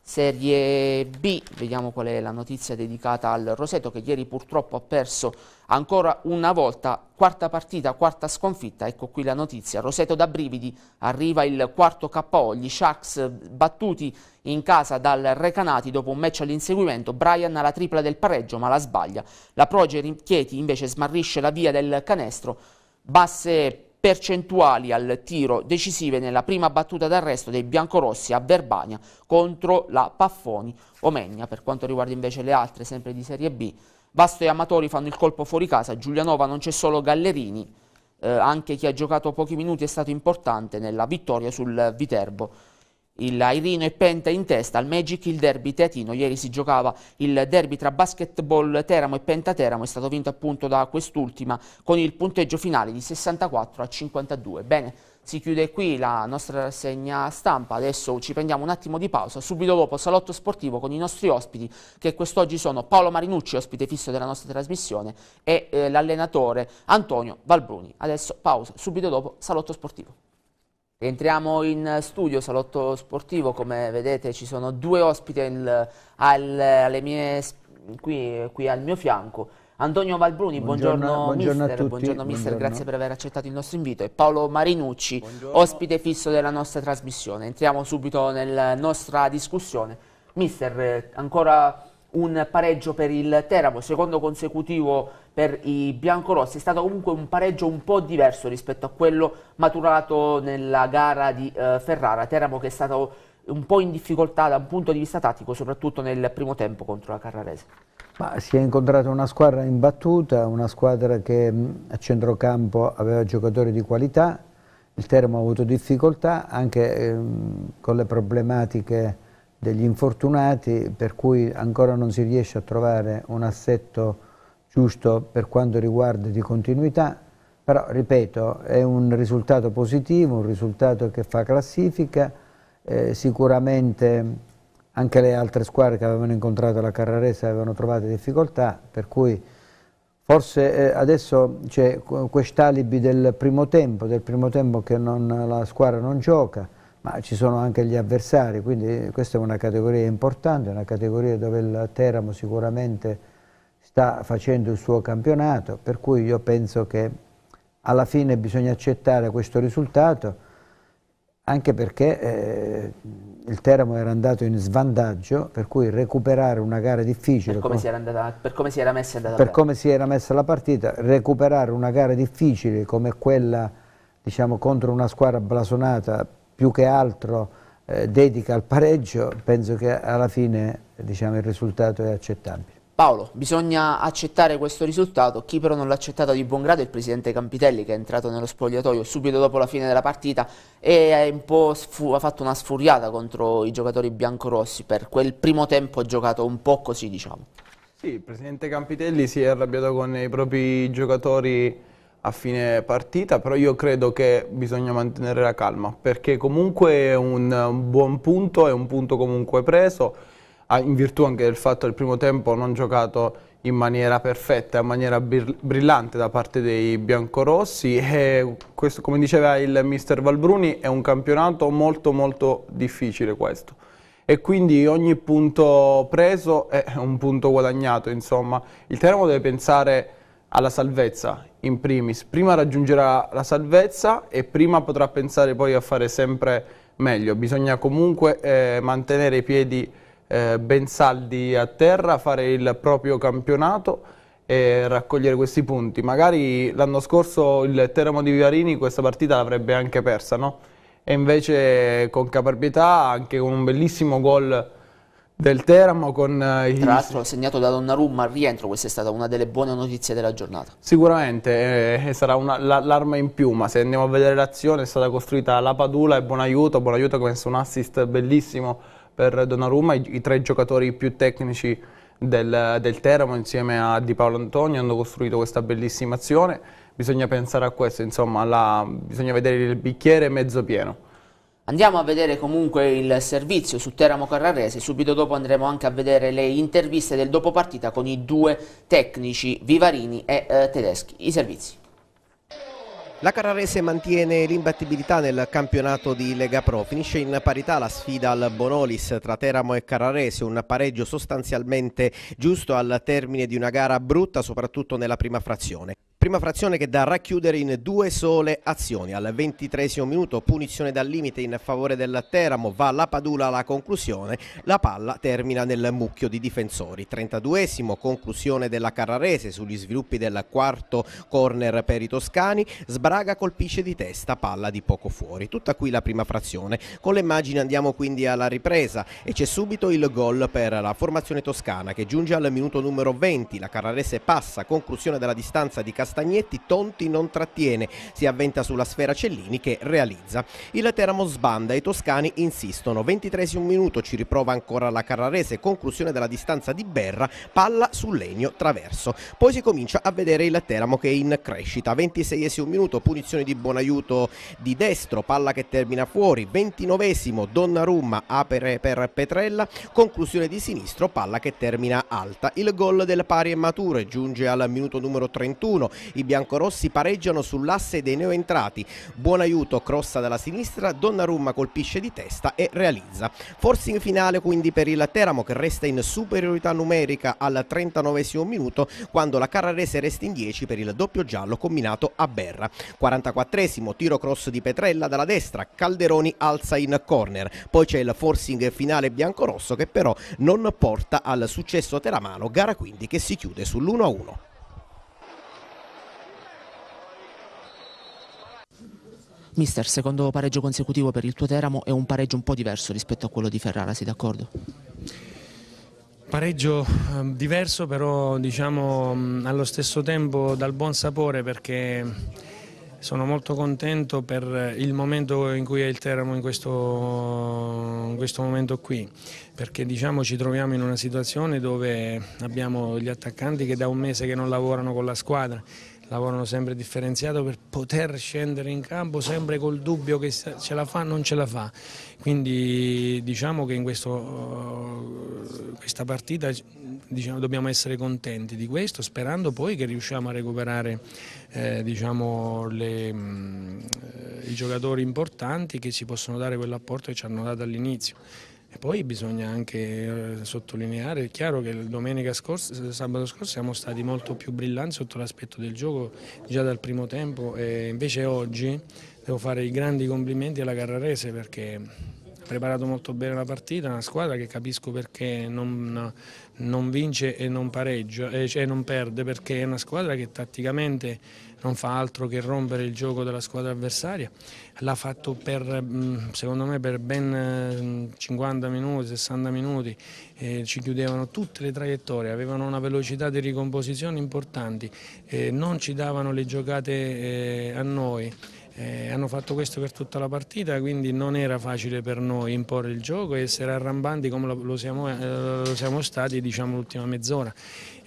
Serie B, vediamo qual è la notizia dedicata al Roseto che ieri purtroppo ha perso ancora una volta, quarta partita, quarta sconfitta, ecco qui la notizia, Roseto da brividi, arriva il quarto KO, gli Sharks battuti in casa dal Recanati dopo un match all'inseguimento, Brian ha la tripla del pareggio ma la sbaglia, la Proge Chieti invece smarrisce la via del canestro, basse percentuali al tiro decisive nella prima battuta d'arresto dei biancorossi a Verbania contro la Paffoni Omegna. Per quanto riguarda invece le altre, sempre di Serie B, Vasto e Amatori fanno il colpo fuori casa, Giulianova non c'è solo Gallerini, eh, anche chi ha giocato pochi minuti è stato importante nella vittoria sul Viterbo. Il Irino e Penta in testa al Magic il derby teatino. Ieri si giocava il derby tra basketball Teramo e Penta Teramo. È stato vinto appunto da quest'ultima con il punteggio finale di 64 a 52. Bene, si chiude qui la nostra rassegna stampa. Adesso ci prendiamo un attimo di pausa. Subito dopo Salotto Sportivo con i nostri ospiti che quest'oggi sono Paolo Marinucci, ospite fisso della nostra trasmissione, e eh, l'allenatore Antonio Valbruni. Adesso pausa. Subito dopo Salotto Sportivo. Entriamo in studio, salotto sportivo, come vedete ci sono due ospiti al, al, mie, qui, qui, al mio fianco. Antonio Valbruni, buongiorno, buongiorno mister, buongiorno, mister buongiorno. grazie per aver accettato il nostro invito e Paolo Marinucci, ospite fisso della nostra trasmissione. Entriamo subito nella nostra discussione. Mister, eh, ancora un pareggio per il Teramo, secondo consecutivo per i biancorossi è stato comunque un pareggio un po' diverso rispetto a quello maturato nella gara di eh, Ferrara, Teramo che è stato un po' in difficoltà da un punto di vista tattico, soprattutto nel primo tempo contro la Carrarese. Ma si è incontrata una squadra imbattuta, una squadra che mm, a centrocampo aveva giocatori di qualità, il Teramo ha avuto difficoltà anche ehm, con le problematiche degli infortunati, per cui ancora non si riesce a trovare un assetto giusto per quanto riguarda di continuità, però ripeto è un risultato positivo, un risultato che fa classifica, eh, sicuramente anche le altre squadre che avevano incontrato la Carrarese avevano trovato difficoltà, per cui forse eh, adesso c'è quest'alibi del primo tempo, del primo tempo che non, la squadra non gioca, ma ci sono anche gli avversari, quindi eh, questa è una categoria importante, una categoria dove il Teramo sicuramente sta facendo il suo campionato, per cui io penso che alla fine bisogna accettare questo risultato, anche perché eh, il Teramo era andato in svantaggio, per cui recuperare una gara difficile... Per come, con, si, era andata, per come si era messa andata Per come si era messa la partita, recuperare una gara difficile come quella diciamo, contro una squadra blasonata più che altro... Eh, dedica al pareggio, penso che alla fine diciamo, il risultato è accettabile. Paolo, bisogna accettare questo risultato, chi però non l'ha accettato di buon grado è il presidente Campitelli che è entrato nello spogliatoio subito dopo la fine della partita e ha fatto una sfuriata contro i giocatori biancorossi per quel primo tempo giocato un po' così diciamo. Sì, il presidente Campitelli si è arrabbiato con i propri giocatori a fine partita, però io credo che bisogna mantenere la calma perché comunque è un buon punto, è un punto comunque preso Ah, in virtù anche del fatto che il primo tempo non giocato in maniera perfetta, in maniera brillante da parte dei biancorossi <laughs> e questo, come diceva il mister Valbruni è un campionato molto molto difficile questo e quindi ogni punto preso è un punto guadagnato insomma il Teramo deve pensare alla salvezza in primis prima raggiungerà la salvezza e prima potrà pensare poi a fare sempre meglio bisogna comunque eh, mantenere i piedi eh, ben saldi a terra, fare il proprio campionato e raccogliere questi punti. Magari l'anno scorso il Teramo di Vivarini questa partita l'avrebbe anche persa, no? E invece con caparbietà, anche con un bellissimo gol del Teramo con eh, il... Tra l'altro segnato da Donnarumma al rientro, questa è stata una delle buone notizie della giornata. Sicuramente eh, sarà l'arma in più, ma se andiamo a vedere l'azione è stata costruita la Padula e buon aiuto, buon aiuto che ha messo un assist bellissimo per Donnarumma, i, i tre giocatori più tecnici del, del Teramo insieme a Di Paolo Antonio hanno costruito questa bellissima azione. Bisogna pensare a questo, insomma, alla, bisogna vedere il bicchiere mezzo pieno. Andiamo a vedere comunque il servizio su Teramo Carrarese, subito dopo andremo anche a vedere le interviste del dopopartita con i due tecnici Vivarini e eh, Tedeschi. I servizi. La Carrarese mantiene l'imbattibilità nel campionato di Lega Pro, finisce in parità la sfida al Bonolis tra Teramo e Carrarese, un pareggio sostanzialmente giusto al termine di una gara brutta soprattutto nella prima frazione. Prima frazione che da racchiudere in due sole azioni. Al ventitresimo minuto punizione dal limite in favore del Teramo, va la Padula alla conclusione, la palla termina nel mucchio di difensori. Trentaduesimo conclusione della Carrarese sugli sviluppi del quarto corner per i toscani, Sbraga colpisce di testa, palla di poco fuori. Tutta qui la prima frazione. Con le immagini andiamo quindi alla ripresa e c'è subito il gol per la formazione toscana che giunge al minuto numero 20. La Carrarese passa, conclusione dalla distanza di Castellano Castagnetti Tonti non trattiene, si avventa sulla sfera Cellini che realizza. Il Teramo sbanda, i toscani insistono, 23 minuto ci riprova ancora la Carrarese, conclusione della distanza di Berra, palla sul legno traverso. Poi si comincia a vedere il Teramo che è in crescita, 26 minuto punizione di buon aiuto di destro, palla che termina fuori, 29 Donnarumma apre per Petrella, conclusione di sinistro, palla che termina alta. Il gol del pari è maturo giunge al minuto numero 31, i biancorossi pareggiano sull'asse dei neoentrati. Buon aiuto, crossa dalla sinistra, Donnarumma colpisce di testa e realizza. Forcing finale quindi per il Teramo che resta in superiorità numerica al 39 minuto quando la Carrarese resta in 10 per il doppio giallo combinato a Berra. 44esimo tiro cross di Petrella dalla destra, Calderoni alza in corner. Poi c'è il forcing finale biancorosso che però non porta al successo teramano, gara quindi che si chiude sull'1-1. Mister, secondo pareggio consecutivo per il tuo Teramo è un pareggio un po' diverso rispetto a quello di Ferrara, sei d'accordo? Pareggio ehm, diverso però diciamo allo stesso tempo dal buon sapore perché sono molto contento per il momento in cui è il Teramo in questo, in questo momento qui perché diciamo ci troviamo in una situazione dove abbiamo gli attaccanti che da un mese che non lavorano con la squadra lavorano sempre differenziato per poter scendere in campo sempre col dubbio che ce la fa o non ce la fa. Quindi diciamo che in questo, eh, questa partita diciamo, dobbiamo essere contenti di questo sperando poi che riusciamo a recuperare eh, diciamo, le, mh, mm, eh, i giocatori importanti che ci possono dare quell'apporto che ci hanno dato all'inizio. E poi bisogna anche eh, sottolineare, è chiaro che domenica scorsa, sabato scorso siamo stati molto più brillanti sotto l'aspetto del gioco già dal primo tempo e invece oggi devo fare i grandi complimenti alla Carrarese perché ha preparato molto bene la partita, una squadra che capisco perché non, non vince e non pareggia, eh, cioè non perde, perché è una squadra che tatticamente non fa altro che rompere il gioco della squadra avversaria, l'ha fatto per, mm, secondo me per ben 50 mm, minuti, 60 minuti, eh, ci chiudevano tutte le traiettorie, avevano una velocità di ricomposizione importanti, eh, non ci davano le giocate eh, a noi. Eh, hanno fatto questo per tutta la partita, quindi non era facile per noi imporre il gioco e essere arrambanti come lo siamo, eh, lo siamo stati diciamo, l'ultima mezz'ora.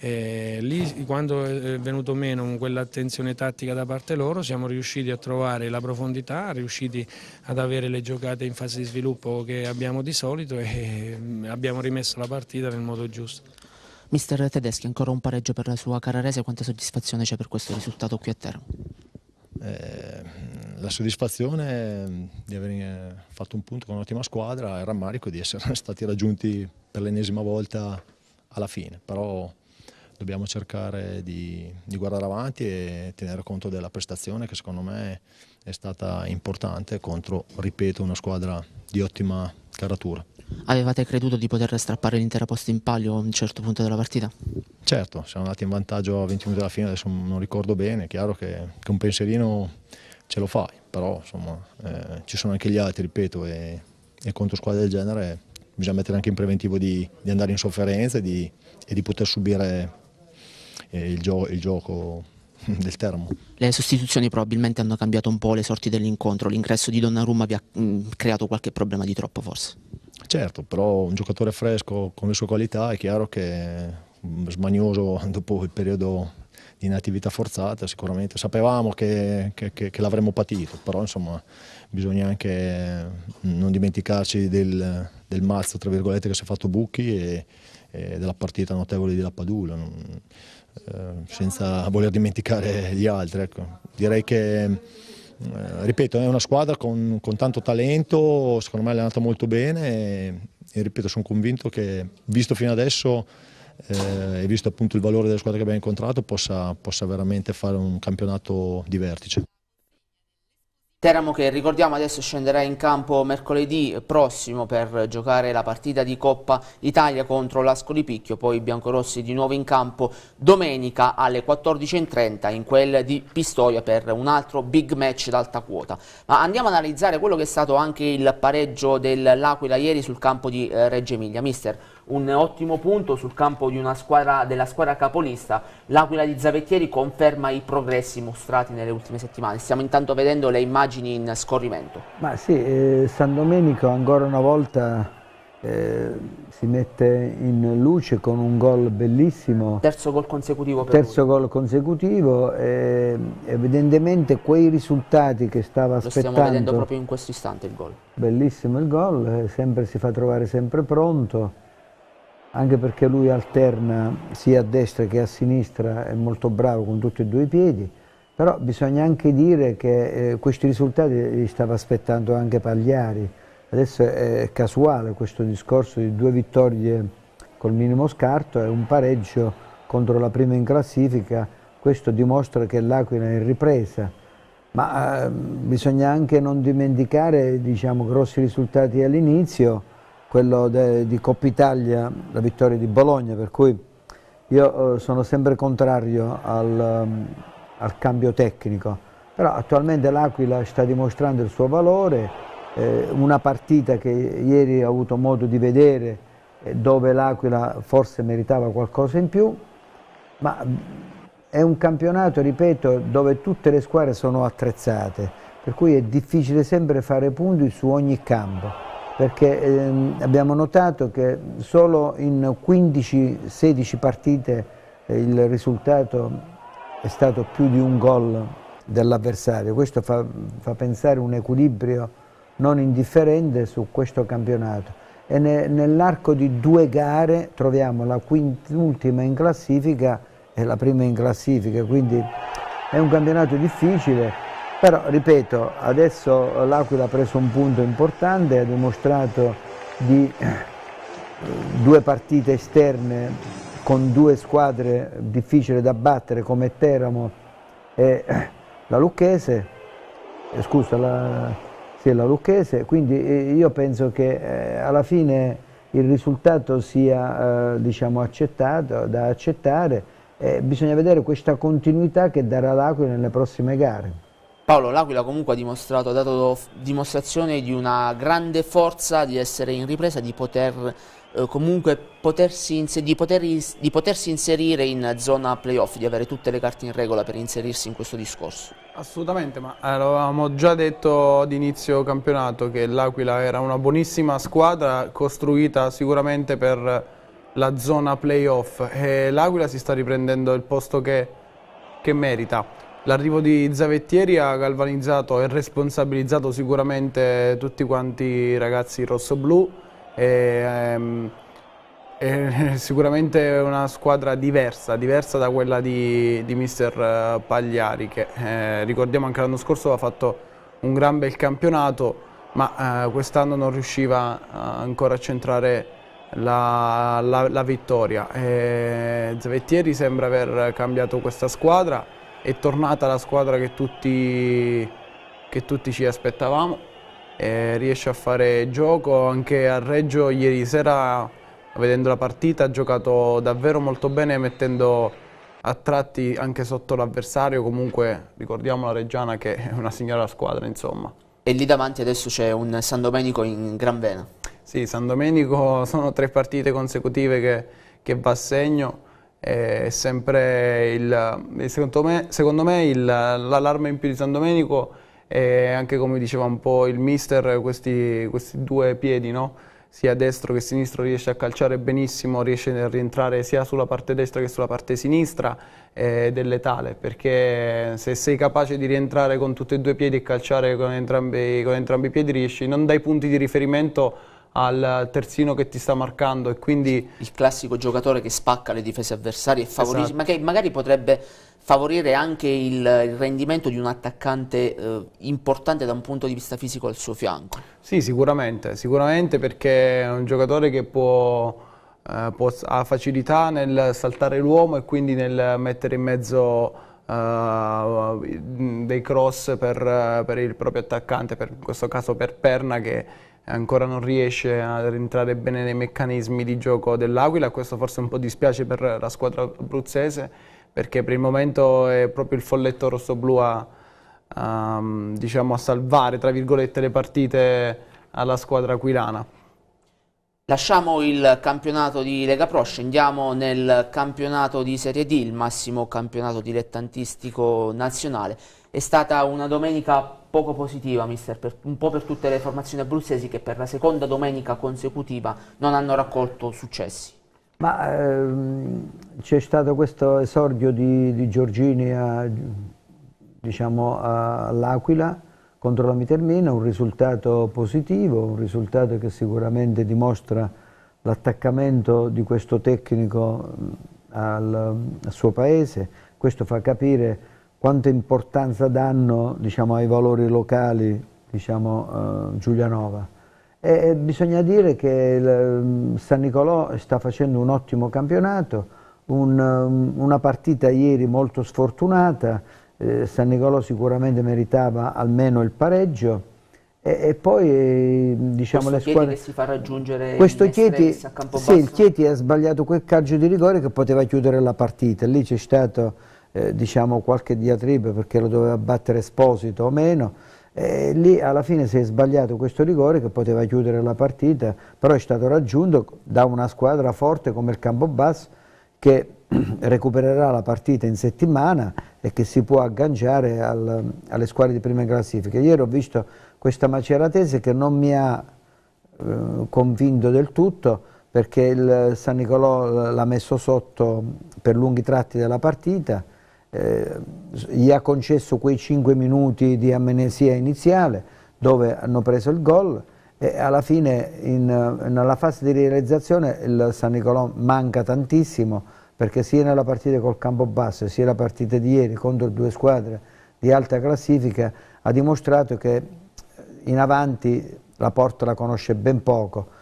Eh, lì quando è venuto meno quell'attenzione tattica da parte loro siamo riusciti a trovare la profondità, riusciti ad avere le giocate in fase di sviluppo che abbiamo di solito e mm, abbiamo rimesso la partita nel modo giusto. Mister Tedeschi, ancora un pareggio per la sua Cararese, quanta soddisfazione c'è per questo risultato qui a Teramo? Eh, la soddisfazione mm, di aver eh, fatto un punto con un'ottima squadra e il rammarico di essere <laughs> stati raggiunti per l'ennesima volta alla fine, però dobbiamo cercare di, di, guardare avanti e tenere conto della prestazione che secondo me è stata importante contro, ripeto, una squadra di ottima caratura. Avevate creduto di poter strappare l'intera posta in palio a un certo punto della partita? Certo, siamo andati in vantaggio a 20 minuti alla fine, adesso non ricordo bene, è chiaro che, che un pensierino ce lo fai, però insomma eh, ci sono anche gli altri, ripeto, e, e contro squadre del genere bisogna mettere anche in preventivo di, di andare in sofferenza e di, e di poter subire eh, il, gio il gioco <laughs> del Teramo. Le sostituzioni probabilmente hanno cambiato un po' le sorti dell'incontro, l'ingresso di Donnarumma vi ha mh, mm, creato qualche problema di troppo forse? Certo, però un giocatore fresco con le sue qualità è chiaro che mm, smanioso <laughs> dopo il periodo di inattività forzata sicuramente sapevamo che, che, che, che l'avremmo patito, però insomma bisogna anche mm, non dimenticarci del, del mazzo tra virgolette che si è fatto Bucchi e, e della partita notevole di Lappadula. Non, eh, senza voler dimenticare gli altri. Ecco. Direi che, eh, ripeto, è una squadra con, con, tanto talento, secondo me è allenata molto bene e, e ripeto, sono convinto che, visto fino adesso eh, e visto appunto il valore della squadra che abbiamo incontrato, possa, possa veramente fare un campionato di vertice. Teramo che ricordiamo adesso scenderà in campo mercoledì prossimo per giocare la partita di Coppa Italia contro l'Ascoli Picchio, poi i biancorossi di nuovo in campo domenica alle 14.30 in quel di Pistoia per un altro big match d'alta quota. Ma andiamo ad analizzare quello che è stato anche il pareggio dell'Aquila ieri sul campo di eh, Reggio Emilia. Mister, un ottimo punto sul campo squadra, della squadra capolista. L'Aquila di Zavettieri conferma i progressi mostrati nelle ultime settimane. Stiamo intanto vedendo le immagini in scorrimento. Ma sì, eh, San Domenico ancora una volta eh, si mette in luce con un gol bellissimo. Terzo gol consecutivo. Terzo lui. gol consecutivo, eh, evidentemente quei risultati che stava aspettando. Lo stiamo vedendo proprio in questo istante il gol. Bellissimo il gol, eh, sempre, si fa trovare sempre pronto anche perché lui alterna sia a destra che a sinistra, è molto bravo con tutti e due i piedi, però bisogna anche dire che eh, questi risultati li stava aspettando anche Pagliari, adesso è casuale questo discorso di due vittorie col minimo scarto e un pareggio contro la prima in classifica, questo dimostra che l'Aquila è in ripresa, ma eh, bisogna anche non dimenticare diciamo, grossi risultati all'inizio, quello de, di Coppa Italia, la vittoria di Bologna, per cui io eh, sono sempre contrario al, um, al, cambio tecnico, però attualmente l'Aquila sta dimostrando il suo valore, eh, una partita che ieri ho avuto modo di vedere eh, dove l'Aquila forse meritava qualcosa in più, ma è un campionato, ripeto, dove tutte le squadre sono attrezzate, per cui è difficile sempre fare punti su ogni campo perché ehm, abbiamo notato che solo in 15-16 partite eh, il risultato è stato più di un gol dell'avversario. Questo fa, fa, pensare un equilibrio non indifferente su questo campionato. E ne, nell'arco di due gare troviamo la quintultima in classifica e la prima in classifica, quindi è un campionato difficile però, ripeto, adesso l'Aquila ha preso un punto importante, ha dimostrato di eh, due partite esterne con due squadre difficili da battere come Teramo e eh, la Lucchese, eh, scusa, la, sì, la Lucchese, quindi io penso che alla fine il risultato sia diciamo accettato, da accettare e bisogna vedere questa continuità che darà l'Aquila nelle prossime gare. Paolo L'Aquila comunque ha dimostrato, ha dato dimostrazione di una grande forza, di essere in ripresa, di poter eh, comunque potersi, di, poter di potersi inserire in zona playoff, di avere tutte le carte in regola per inserirsi in questo discorso. Assolutamente, ma eh, avevamo già detto ad inizio campionato che l'Aquila era una buonissima squadra costruita sicuramente per la zona playoff e l'Aquila si sta riprendendo il posto che, che merita. L'arrivo di Zavettieri ha galvanizzato e responsabilizzato sicuramente tutti quanti i ragazzi rossoblù e, ehm, è <laughs> sicuramente una squadra diversa, diversa da quella di, di mister eh, Pagliari che eh, ricordiamo anche l'anno scorso aveva fatto un gran bel campionato ma eh, quest'anno non riusciva ancora a centrare la, la, la vittoria. E eh, Zavettieri sembra aver cambiato questa squadra è tornata la squadra che tutti, che tutti ci aspettavamo. E riesce a fare gioco anche a Reggio ieri sera vedendo la partita ha giocato davvero molto bene mettendo a tratti anche sotto l'avversario comunque ricordiamo la Reggiana che è una signora squadra insomma e lì davanti adesso c'è un San Domenico in gran vena sì San Domenico sono tre partite consecutive che, che va a segno è sempre il, secondo me, secondo me l'allarme in più di San Domenico è anche come diceva un po' il mister, questi, questi due piedi, no? sia destro che sinistro riesce a calciare benissimo, riesce a rientrare sia sulla parte destra che sulla parte sinistra ed è letale perché se sei capace di rientrare con tutti e due i piedi e calciare con entrambi, con entrambi i piedi riesci, non dai punti di riferimento al terzino che ti sta marcando e quindi... Il classico giocatore che spacca le difese avversarie e favorisce, esatto. ma magari potrebbe favorire anche il, il rendimento di un attaccante eh, importante da un punto di vista fisico al suo fianco. Sì, sicuramente, sicuramente perché è un giocatore che può... Uh, può, ha facilità nel saltare l'uomo e quindi nel mettere in mezzo uh, dei cross per, per, il proprio attaccante, per, in questo caso per Perna che ancora non riesce ad entrare bene nei meccanismi di gioco dell'Aquila, questo forse un po' dispiace per la squadra abruzzese perché per il momento è proprio il folletto rosso-blu a, a, diciamo, a salvare tra virgolette le partite alla squadra aquilana. Lasciamo il campionato di Lega Pro, scendiamo nel campionato di Serie D, il massimo campionato dilettantistico nazionale. È stata una domenica poco positiva, mister, per, un po' per tutte le formazioni abruzzesi che per la seconda domenica consecutiva non hanno raccolto successi. Ma ehm, c'è stato questo esordio di, di Giorgini diciamo, all'Aquila contro la Mitermina, un risultato positivo, un risultato che sicuramente dimostra l'attaccamento di questo tecnico mm, al, al suo paese, questo fa capire quanta importanza danno diciamo, ai valori locali diciamo, eh, Giulianova. E, e bisogna dire che il, mm, San Nicolò sta facendo un ottimo campionato, un, mm, una partita ieri molto sfortunata, eh, San Nicolò sicuramente meritava almeno il pareggio, e, e, poi diciamo questo le squadre Chieti che si fa raggiungere questo Chieti, a Campobasso. sì, il Chieti ha sbagliato quel calcio di rigore che poteva chiudere la partita lì c'è stato eh, diciamo qualche diatriba perché lo doveva battere Esposito o meno, e lì alla fine si è sbagliato questo rigore che poteva chiudere la partita, però è stato raggiunto da una squadra forte come il Campobasso che <clears throat> recupererà la partita in settimana e che si può agganciare al, alle squadre di prima classifica. Ieri ho visto questa Maceratese che non mi ha eh, convinto del tutto perché il San Nicolò l'ha messo sotto per lunghi tratti della partita eh, gli ha concesso quei 5 minuti di amnesia iniziale dove hanno preso il gol e alla fine in, nella fase di realizzazione il San Nicolò manca tantissimo perché sia nella partita col Campobasso sia la partita di ieri contro due squadre di alta classifica ha dimostrato che in avanti la porta la conosce ben poco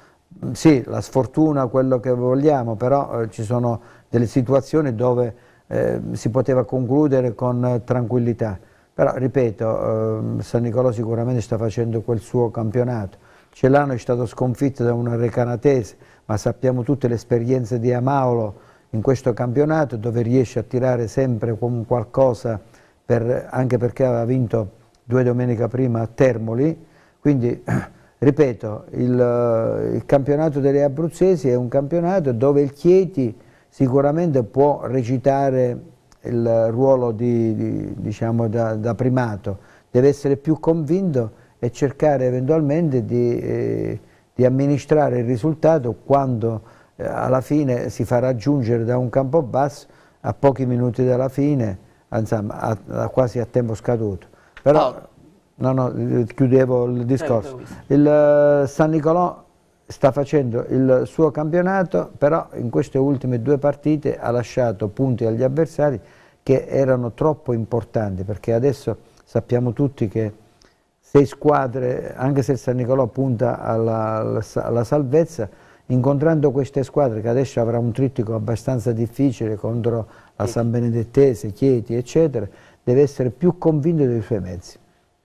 sì, la sfortuna, quello che vogliamo, però eh, ci sono delle situazioni dove eh, si poteva concludere con tranquillità. Però, ripeto, eh, San Nicolò sicuramente sta facendo quel suo campionato. Celano è stato sconfitto da una recanatese, ma sappiamo tutte le esperienze di Amaolo in questo campionato, dove riesce a tirare sempre con qualcosa, per, anche perché aveva vinto due domenica prima a Termoli. Quindi, <clears throat> ripeto, il, eh, il campionato delle abruzzesi è un campionato dove il Chieti sicuramente può recitare il ruolo di, di, diciamo, da, da, primato, deve essere più convinto e cercare eventualmente di, eh, di amministrare il risultato quando eh, alla fine si fa raggiungere da un campo basso a pochi minuti dalla fine, insomma, a, a quasi a tempo scaduto. Però, oh. no, no, chiudevo il discorso. Eh, il eh, San Nicolò sta facendo il suo campionato, però in queste ultime due partite ha lasciato punti agli avversari che erano troppo importanti, perché adesso sappiamo tutti che sei squadre, anche se il San Nicolò punta alla, alla salvezza, incontrando queste squadre che adesso avrà un trittico abbastanza difficile contro la San Benedettese, Chieti, eccetera, deve essere più convinto dei suoi mezzi.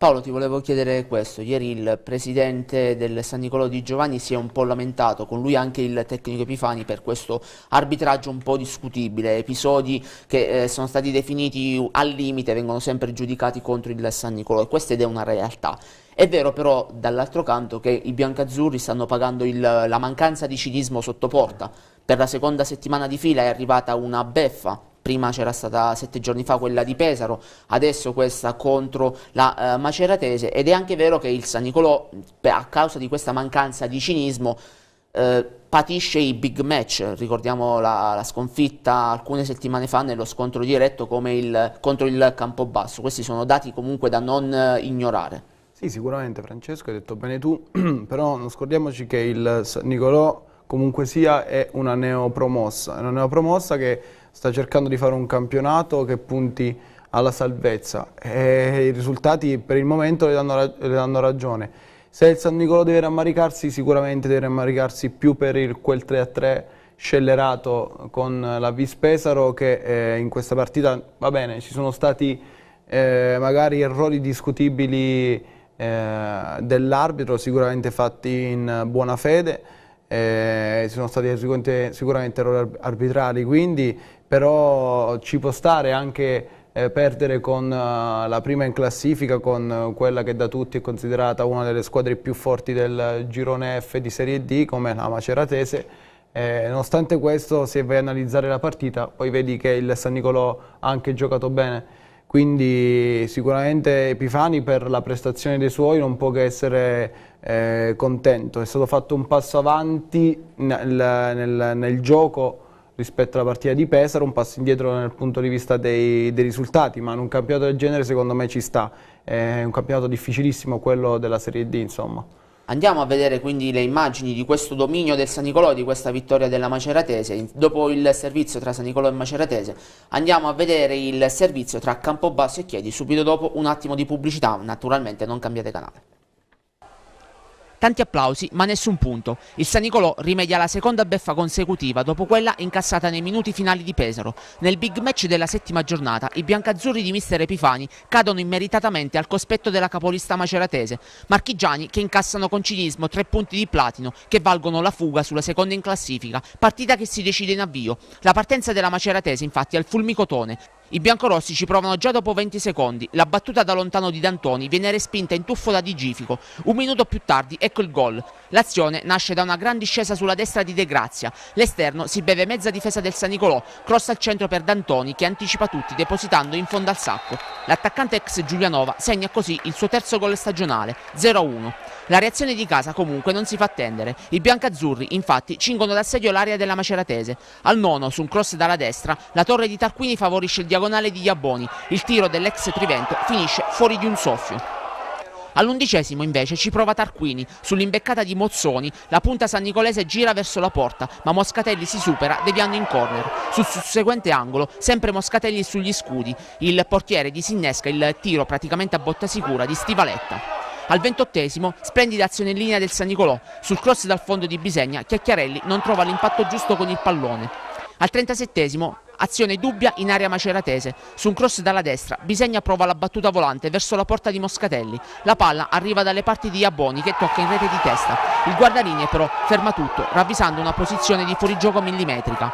Paolo ti volevo chiedere questo, ieri il presidente del San Nicolò di Giovanni si è un po' lamentato, con lui anche il tecnico Epifani per questo arbitraggio un po' discutibile, episodi che eh, sono stati definiti al limite vengono sempre giudicati contro il San Nicolò e questa ed è una realtà. È vero però dall'altro canto che i biancazzurri stanno pagando il, la mancanza di cinismo sotto porta, per la seconda settimana di fila è arrivata una beffa prima c'era stata sette giorni fa quella di Pesaro, adesso questa contro la uh, Maceratese ed è anche vero che il San Nicolò a causa di questa mancanza di cinismo uh, patisce i big match, ricordiamo la, la, sconfitta alcune settimane fa nello scontro diretto il, contro il Campobasso, questi sono dati comunque da non uh, ignorare. Sì, sicuramente Francesco hai detto bene tu, <clears throat> però non scordiamoci che il San Nicolò comunque sia è una neopromossa, è una neopromossa che sta cercando di fare un campionato che punti alla salvezza e i risultati per il momento le danno, le danno ragione. Se il San Nicolò deve rammaricarsi, sicuramente deve rammaricarsi più per il, quel 3-3 scellerato con la Vis Pesaro che eh, in questa partita, va bene, ci sono stati eh, magari errori discutibili eh, dell'arbitro, sicuramente fatti in buona fede, eh, sono stati sicuramente errori arbitrali, quindi però ci può stare anche eh, perdere con uh, la prima in classifica, con uh, quella che da tutti è considerata una delle squadre più forti del girone F di Serie D, come la Maceratese. Eh, nonostante questo, se vai a analizzare la partita, poi vedi che il San Nicolò ha anche giocato bene. Quindi sicuramente Epifani per la prestazione dei suoi non può che essere eh, contento, è stato fatto un passo avanti nel, nel, nel, gioco rispetto alla partita di Pesaro, un passo indietro dal punto di vista dei, dei, risultati, ma in un campionato del genere secondo me ci sta, è un campionato difficilissimo quello della Serie D insomma. Andiamo a vedere quindi le immagini di questo dominio del San Nicolò, di questa vittoria della Maceratese. Dopo il servizio tra San Nicolò e Maceratese andiamo a vedere il servizio tra Campobasso e Chiedi, subito dopo un attimo di pubblicità, naturalmente non cambiate canale. Tanti applausi, ma nessun punto. Il San Nicolò rimedia la seconda beffa consecutiva dopo quella incassata nei minuti finali di Pesaro. Nel big match della settima giornata, i biancazzurri di mister Epifani cadono immeritatamente al cospetto della capolista maceratese. Marchigiani che incassano con cinismo tre punti di platino che valgono la fuga sulla seconda in classifica, partita che si decide in avvio. La partenza della maceratese infatti è il fulmicotone. I biancorossi ci provano già dopo 20 secondi. La battuta da lontano di D'Antoni viene respinta in tuffo da Digifico. Un minuto più tardi ecco il gol. L'azione nasce da una gran discesa sulla destra di De Grazia. L'esterno si beve mezza difesa del San Nicolò, cross al centro per D'Antoni che anticipa tutti depositando in fondo al sacco. L'attaccante ex Giulianova segna così il suo terzo gol stagionale, 0-1. La reazione di casa comunque non si fa attendere. I biancazzurri infatti cingono d'assedio l'area della Maceratese. Al nono, su un cross dalla destra, la torre di Tarquini favorisce il diagonale di Iaboni. Il tiro dell'ex Trivento finisce fuori di un soffio. All'undicesimo invece ci prova Tarquini, sull'imbeccata di Mozzoni, la punta san Nicolese gira verso la porta, ma Moscatelli si supera deviando in corner. Sul susseguente angolo, sempre Moscatelli sugli scudi, il portiere disinnesca il tiro praticamente a botta sicura di Stivaletta. Al ventottesimo, splendida azione in linea del San Nicolò, sul cross dal fondo di Bisegna, Chiacchiarelli non trova l'impatto giusto con il pallone. Al trentasettesimo, azione dubbia in area maceratese. Su un cross dalla destra, Bisegna prova la battuta volante verso la porta di Moscatelli. La palla arriva dalle parti di Iaboni che tocca in rete di testa. Il guardalinee però ferma tutto, ravvisando una posizione di fuorigioco millimetrica.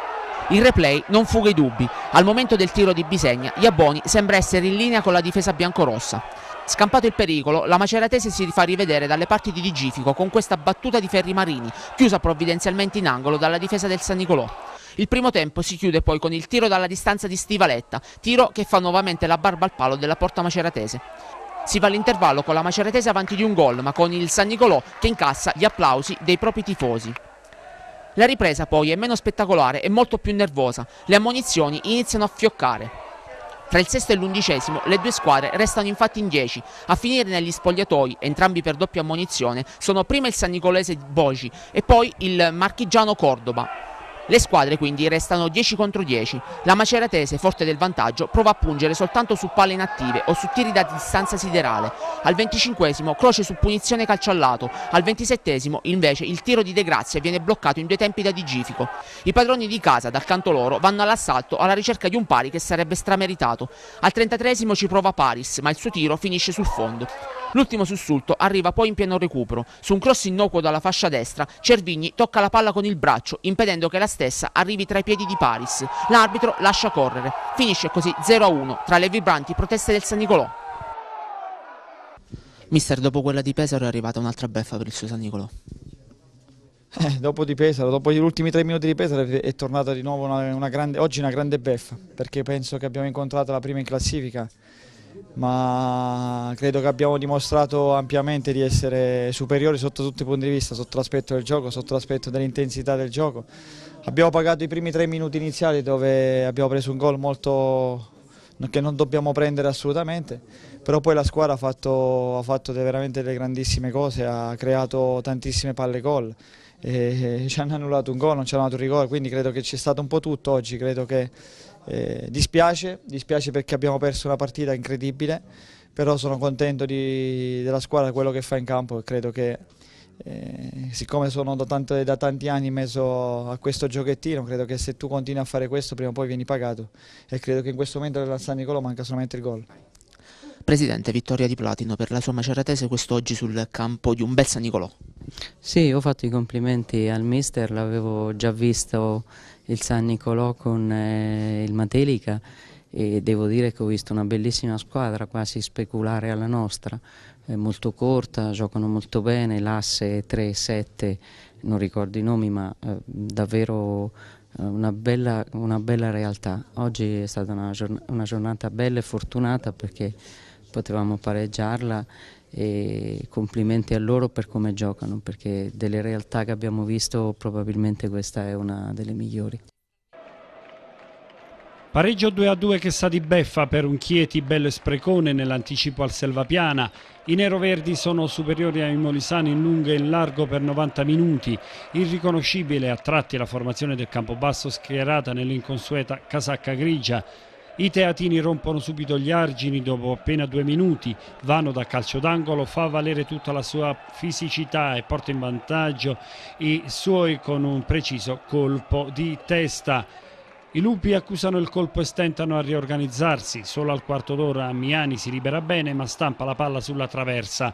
Il replay non fuga i dubbi. Al momento del tiro di Bisegna, Iaboni sembra essere in linea con la difesa biancorossa. Scampato il pericolo, la maceratese si fa rivedere dalle parti di Digifico con questa battuta di Ferri Marini, chiusa provvidenzialmente in angolo dalla difesa del San Nicolò. Il primo tempo si chiude poi con il tiro dalla distanza di Stivaletta, tiro che fa nuovamente la barba al palo della porta maceratese. Si va all'intervallo con la maceratese avanti di un gol, ma con il San Nicolò che incassa gli applausi dei propri tifosi. La ripresa poi è meno spettacolare e molto più nervosa, le ammonizioni iniziano a fioccare. Tra il sesto e l'undicesimo le due squadre restano infatti in 10. A finire negli spogliatoi, entrambi per doppia ammonizione, sono prima il San Nicolese Boci e poi il marchigiano Cordoba. Le squadre quindi restano 10 contro 10. La Maceratese, forte del vantaggio, prova a pungere soltanto su palle inattive o su tiri da distanza siderale. Al 25 Croce su punizione calcio calciollato. Al 27 invece il tiro di De Grazia viene bloccato in due tempi da Digifico. I padroni di casa dal canto loro vanno all'assalto alla ricerca di un pari che sarebbe strameritato. Al 33 ci prova Paris, ma il suo tiro finisce sul fondo. L'ultimo sussulto arriva poi in pieno recupero. Su un cross innocuo dalla fascia destra, Cervigni tocca la palla con il braccio, impedendo che la stessa arrivi tra i piedi di Paris. L'arbitro lascia correre. Finisce così 0-1 tra le vibranti proteste del San Nicolò. Mister, dopo quella di Pesaro è arrivata un'altra beffa per il suo San Nicolò. Eh, dopo di Pesaro, dopo gli ultimi tre minuti di Pesaro è tornata di nuovo una, una grande, oggi una grande beffa, perché penso che abbiamo incontrato la prima in classifica ma credo che abbiamo dimostrato ampiamente di essere superiori sotto tutti i punti di vista, sotto l'aspetto del gioco, sotto l'aspetto dell'intensità del gioco. Abbiamo pagato i primi tre minuti iniziali dove abbiamo preso un gol molto che non dobbiamo prendere assolutamente, però poi la squadra ha fatto, ha fatto veramente delle grandissime cose, ha creato tantissime palle gol, ci hanno annullato un gol, non ci hanno dato un rigore, quindi credo che c'è stato un po' tutto oggi, credo che eh, dispiace, dispiace perché abbiamo perso una partita incredibile, però sono contento di, della squadra, quello che fa in campo e credo che eh, siccome sono da, tanto, da, tanti anni in mezzo a questo giochettino, credo che se tu continui a fare questo prima o poi vieni pagato e credo che in questo momento della San Nicolò manca solamente il gol. Presidente, vittoria di Platino per la sua maceratese quest'oggi sul campo di un bel San Nicolò. Sì, ho fatto i complimenti al mister, l'avevo già visto il San Nicolò con eh, il Matelica e devo dire che ho visto una bellissima squadra quasi speculare alla nostra, è molto corta, giocano molto bene, l'asse 3-7, non ricordo i nomi ma eh, davvero eh, una, bella, una bella, realtà. Oggi è stata una, giorn una giornata bella e fortunata perché potevamo pareggiarla e complimenti a loro per come giocano perché delle realtà che abbiamo visto probabilmente questa è una delle migliori. Pareggio 2-2 a che sta di beffa per un Chieti bello e sprecone nell'anticipo al Selvapiana. I neroverdi sono superiori ai molisani in lungo e in largo per 90 minuti. Irriconoscibile a tratti la formazione del Campobasso schierata nell'inconsueta casacca grigia. I teatini rompono subito gli argini dopo appena due minuti, Vano da calcio d'angolo fa valere tutta la sua fisicità e porta in vantaggio i suoi con un preciso colpo di testa. I lupi accusano il colpo e stentano a riorganizzarsi, solo al quarto d'ora Miani si libera bene ma stampa la palla sulla traversa.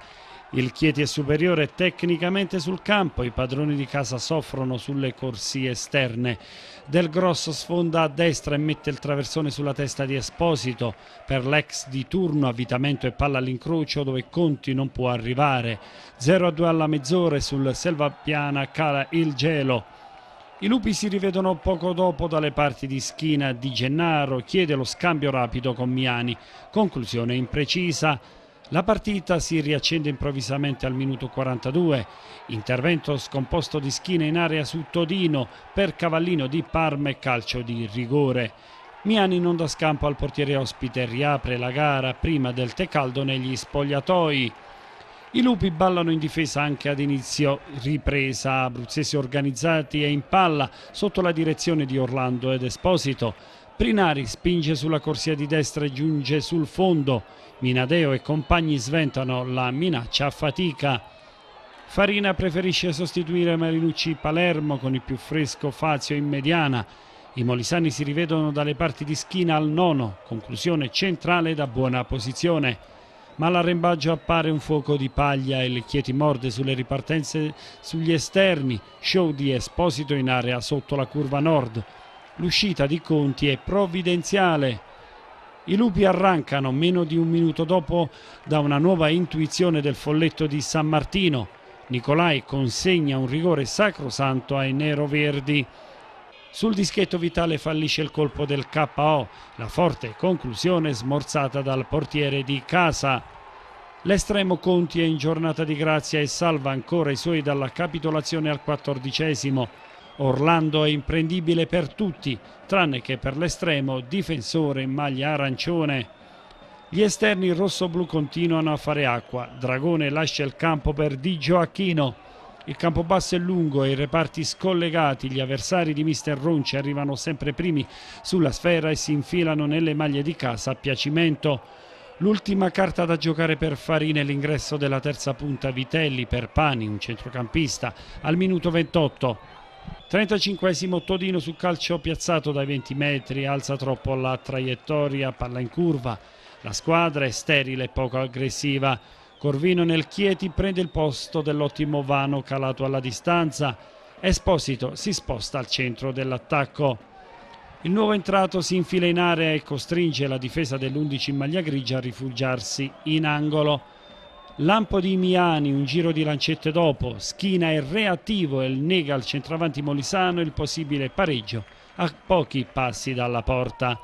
Il Chieti è superiore tecnicamente sul campo, i padroni di casa soffrono sulle corsie esterne. Del Grosso sfonda a destra e mette il traversone sulla testa di Esposito. Per l'ex di turno, avvitamento e palla all'incrocio dove Conti non può arrivare. 0-2 alla mezz'ora sul Selvapiana cala il gelo. I lupi si rivedono poco dopo dalle parti di schiena di Gennaro, chiede lo scambio rapido con Miani. Conclusione imprecisa. La partita si riaccende improvvisamente al minuto 42, intervento scomposto di schiena in area su Todino per Cavallino di Parma e calcio di rigore. Miani non dà scampo al portiere ospite e riapre la gara prima del tè caldo negli spogliatoi. I lupi ballano in difesa anche ad inizio ripresa, abruzzesi organizzati e in palla sotto la direzione di Orlando ed Esposito. Prinari spinge sulla corsia di destra e giunge sul fondo. Minadeo e compagni sventano la minaccia a fatica. Farina preferisce sostituire Marinucci Palermo con il più fresco Fazio in mediana. I molisani si rivedono dalle parti di schina al nono, conclusione centrale da buona posizione. Ma l'arrembaggio appare un fuoco di paglia e le Chieti morde sulle ripartenze sugli esterni, show di Esposito in area sotto la curva nord. L'uscita di Conti è provvidenziale. I lupi arrancano meno di un minuto dopo da una nuova intuizione del folletto di San Martino. Nicolai consegna un rigore sacrosanto ai neroverdi. Sul dischetto Vitale fallisce il colpo del KO, la forte conclusione smorzata dal portiere di casa. L'estremo Conti è in giornata di grazia e salva ancora i suoi dalla capitolazione al quattordicesimo. Orlando è imprendibile per tutti, tranne che per l'estremo difensore in maglia arancione. Gli esterni rossoblu continuano a fare acqua. Dragone lascia il campo per Di Gioacchino. Il campo basso è lungo e i reparti scollegati, gli avversari di Mister Ronci arrivano sempre primi sulla sfera e si infilano nelle maglie di casa a piacimento. L'ultima carta da giocare per Farina è l'ingresso della terza punta Vitelli per Pani, un centrocampista, al minuto 28. 35 Todino su calcio piazzato dai 20 metri, alza troppo la traiettoria, palla in curva. La squadra è sterile e poco aggressiva. Corvino nel Chieti prende il posto dell'ottimo Vano calato alla distanza. Esposito si sposta al centro dell'attacco. Il nuovo entrato si infila in area e costringe la difesa dell'11 in maglia grigia a rifugiarsi in angolo. Lampo di Miani, un giro di lancette dopo, Schina è reattivo e nega al centravanti Molisano il possibile pareggio a pochi passi dalla porta.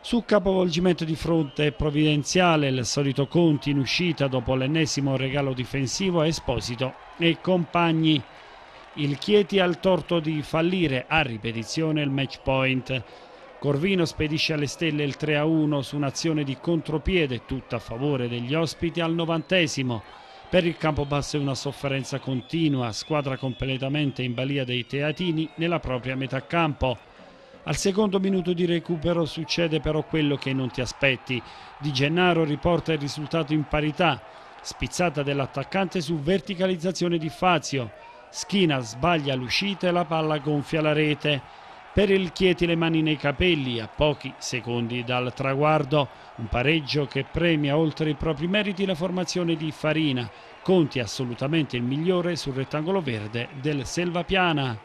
Su capovolgimento di fronte provvidenziale il solito Conti in uscita dopo l'ennesimo regalo difensivo a Esposito e compagni. Il Chieti ha il torto di fallire a ripetizione il match point. Corvino spedisce alle stelle il 3-1 su un'azione di contropiede tutta a favore degli ospiti al novantesimo. Per il Campobasso è una sofferenza continua, squadra completamente in balia dei teatini nella propria metà campo. Al secondo minuto di recupero succede però quello che non ti aspetti. Di Gennaro riporta il risultato in parità, spizzata dell'attaccante su verticalizzazione di Fazio. Schina sbaglia l'uscita e la palla gonfia la rete. Per il Chieti le mani nei capelli a pochi secondi dal traguardo, un pareggio che premia oltre i propri meriti la formazione di Farina, Conti assolutamente il migliore sul rettangolo verde del Selvapiana.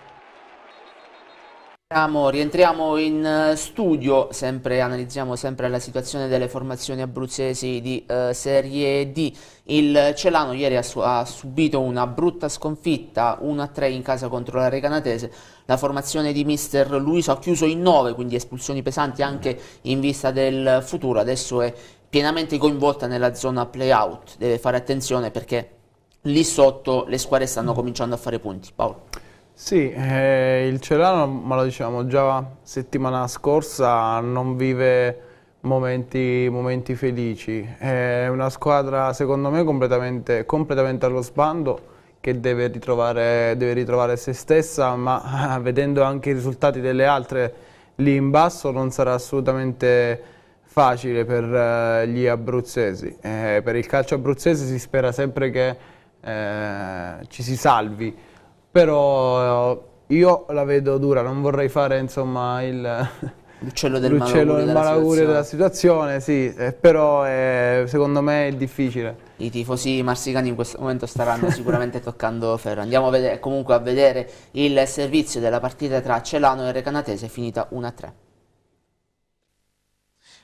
Rientriamo, in eh, studio, sempre, analizziamo sempre la situazione delle formazioni abruzzesi di eh, Serie D. Il Celano ieri ha, ha subito una brutta sconfitta, 1-3 in casa contro la Recanatese. La formazione di mister Luiso ha chiuso in 9, quindi espulsioni pesanti anche in vista del futuro. Adesso è pienamente coinvolta nella zona play-out, deve fare attenzione perché lì sotto le squadre stanno cominciando a fare punti. Paolo. Sì, eh, il Celano, ma lo dicevamo già settimana scorsa, non vive momenti, momenti felici. È una squadra, secondo me, completamente, completamente allo sbando, che deve ritrovare, deve ritrovare se stessa, ma <laughs> vedendo anche i risultati delle altre lì in basso non sarà assolutamente facile per eh, gli abruzzesi. Eh, per il calcio abruzzese si spera sempre che eh, ci si salvi, però eh, io la vedo dura, non vorrei fare insomma il... <laughs> L'uccello del l'uccello malaugurio, della, malaugurio della situazione, sì, eh, però eh, secondo me è difficile. I tifosi marsicani in questo momento staranno sicuramente <laughs> toccando ferro. Andiamo a vedere, comunque a vedere il servizio della partita tra Celano e Recanatese, finita 1-3.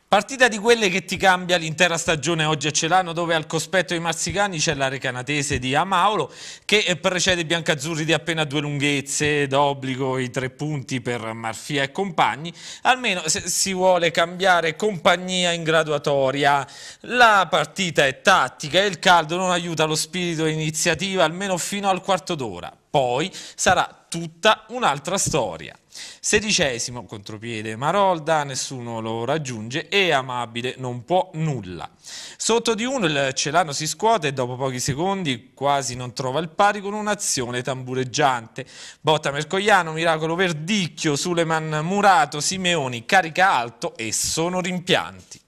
Partita di quelle che ti cambia l'intera stagione oggi a Celano dove al cospetto dei marsicani c'è l'area canatese di Amaolo che eh, precede i biancazzurri di appena due lunghezze d'obbligo i tre punti per Marfia e compagni almeno se si vuole cambiare compagnia in graduatoria la partita è tattica e il caldo non aiuta lo spirito e iniziativa almeno fino al quarto d'ora poi sarà tutta un'altra storia. Sedicesimo contropiede Marolda, nessuno lo raggiunge e Amabile non può nulla. Sotto di uno il Celano si scuote e dopo pochi secondi quasi non trova il pari con un'azione tambureggiante. Botta Mercogliano, Miracolo Verdicchio, Suleman Murato, Simeoni, carica alto e sono rimpianti.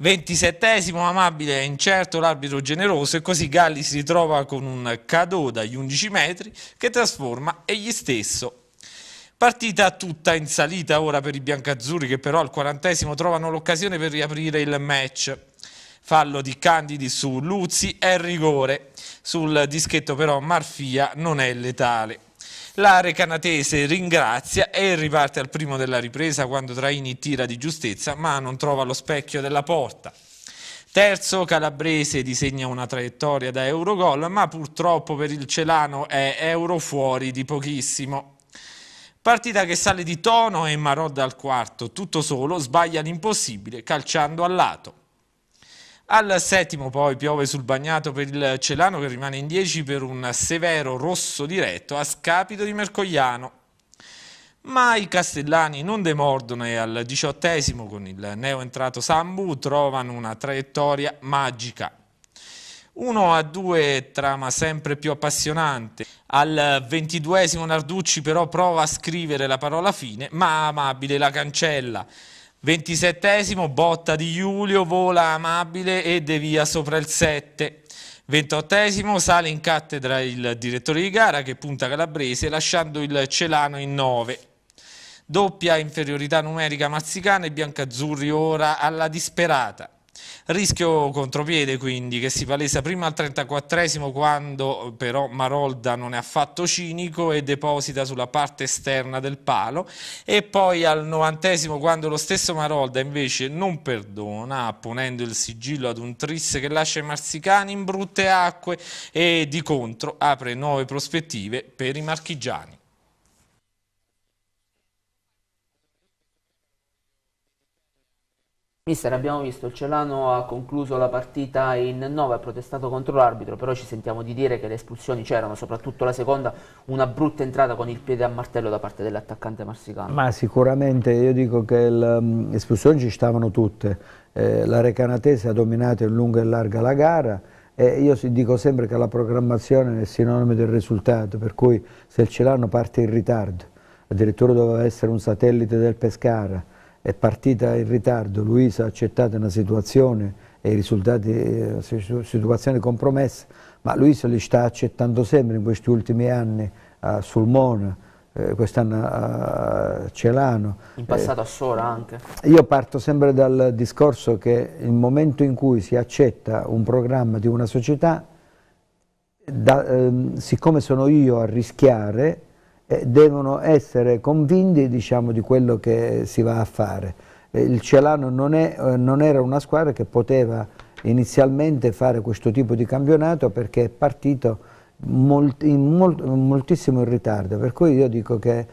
27esimo amabile, e incerto l'arbitro generoso e così Galli si ritrova con un cadeau dagli 11 metri che trasforma egli stesso Partita tutta in salita ora per i biancazzurri che però al 40esimo trovano l'occasione per riaprire il match. Fallo di Candidi su Luzzi è rigore. Sul dischetto però Marfia non è letale. La Recanatese ringrazia e riparte al primo della ripresa quando Traini tira di giustezza ma non trova lo specchio della porta. Terzo Calabrese disegna una traiettoria da Eurogol ma purtroppo per il Celano è Euro fuori di pochissimo. Partita che sale di tono e Marò dal quarto, tutto solo, sbaglia l'impossibile calciando a lato. Al settimo poi piove sul bagnato per il Celano che rimane in 10 per un severo rosso diretto a scapito di Mercogliano. Ma i castellani non demordono e al diciottesimo con il neo entrato Sambu trovano una traiettoria magica. 1 a 2 trama sempre più appassionante. Al ventiduesimo Narducci però prova a scrivere la parola fine, ma amabile la cancella. 27esimo, botta di Giulio, vola amabile e devia sopra il 7. 28esimo, sale in cattedra il direttore di gara che punta Calabrese lasciando il Celano in 9. Doppia inferiorità numerica mazzicana e biancazzurri ora alla disperata. Rischio contropiede quindi che si palesa prima al 34esimo quando però Marolda non è affatto cinico e deposita sulla parte esterna del palo e poi al 90esimo quando lo stesso Marolda invece non perdona ponendo il sigillo ad un tris che lascia i marsicani in brutte acque e di contro apre nuove prospettive per i marchigiani. Mister, abbiamo visto, il Celano ha concluso la partita in 9, ha protestato contro l'arbitro, però ci sentiamo di dire che le espulsioni c'erano, soprattutto la seconda, una brutta entrata con il piede a martello da parte dell'attaccante marsicano. Ma sicuramente, io dico che le mm, espulsioni ci stavano tutte, eh, la Recanatese ha dominato in lunga e larga la gara, e io dico sempre che la programmazione è sinonimo del risultato, per cui se il Celano parte in ritardo, addirittura doveva essere un satellite del Pescara, è partita in ritardo, Luisa ha accettato una situazione e i risultati, eh, situazione compromessa, ma Luisa li sta accettando sempre in questi ultimi anni a Sulmona, eh, quest'anno a Celano. In passato eh, a Sora anche. Io parto sempre dal discorso che il momento in cui si accetta un programma di una società, da, ehm, siccome sono io a rischiare, eh, devono essere convinti diciamo, di quello che si va a fare. Eh, il Celano non, è, eh, non era una squadra che poteva inizialmente fare questo tipo di campionato perché è partito molt, in molt, moltissimo in ritardo, per cui io dico che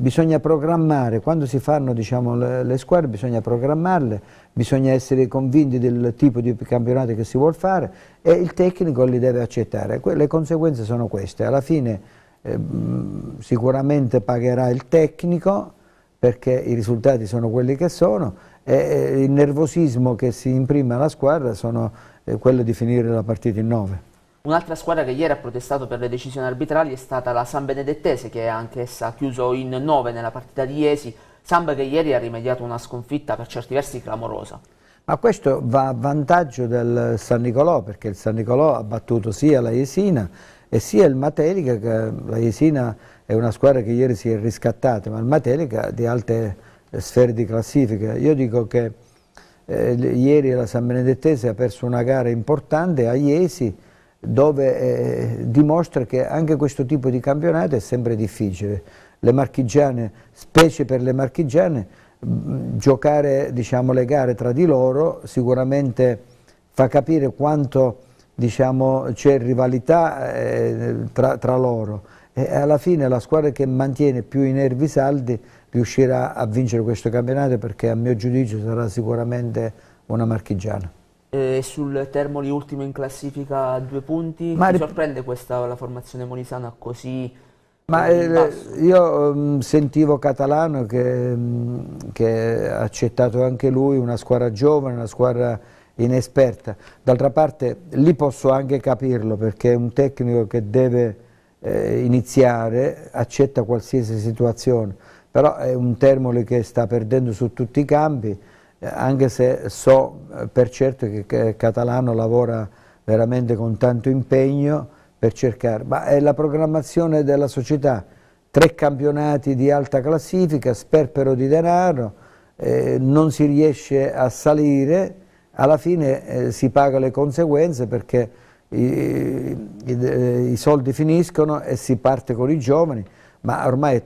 bisogna programmare, quando si fanno diciamo, le, le, squadre bisogna programmarle, bisogna essere convinti del tipo di campionato che si vuole fare e il tecnico li deve accettare, le conseguenze sono queste, alla fine eh, mm, sicuramente pagherà il tecnico perché i risultati sono quelli che sono e eh, il nervosismo che si imprime alla squadra sono eh, quello di finire la partita in 9. Un'altra squadra che ieri ha protestato per le decisioni arbitrali è stata la San Benedettese che anch'essa ha chiuso in 9 nella partita di Iesi, Samba che ieri ha rimediato una sconfitta per certi versi clamorosa. Ma questo va a vantaggio del San Nicolò perché il San Nicolò ha battuto sia la Iesina e sia il Matelica che la Jesina è una squadra che ieri si è riscattata, ma il Matelica di alte sfere di classifica. Io dico che eh, ieri la San Benedettese ha perso una gara importante a Iesi dove eh, dimostra che anche questo tipo di campionato è sempre difficile. Le marchigiane, specie per le marchigiane, giocare diciamo, le gare tra di loro sicuramente fa capire quanto diciamo, c'è rivalità eh, tra, tra, loro e alla fine la squadra che mantiene più i nervi saldi riuscirà a vincere questo campionato perché a mio giudizio sarà sicuramente una marchigiana. E sul Termoli ultimo in classifica a due punti, Ma ti sorprende questa la formazione molisana così ma eh, io mm, sentivo Catalano che, mm, che, ha accettato anche lui una squadra giovane, una squadra inesperta. D'altra parte lì posso anche capirlo perché un tecnico che deve eh, iniziare accetta qualsiasi situazione, però è un Termoli che sta perdendo su tutti i campi, eh, anche se so eh, per certo che, che Catalano lavora veramente con tanto impegno per cercare, ma è la programmazione della società, tre campionati di alta classifica, sperpero di denaro, eh, non si riesce a salire, alla fine eh, si paga le conseguenze perché i, i, i, soldi finiscono e si parte con i giovani, ma ormai è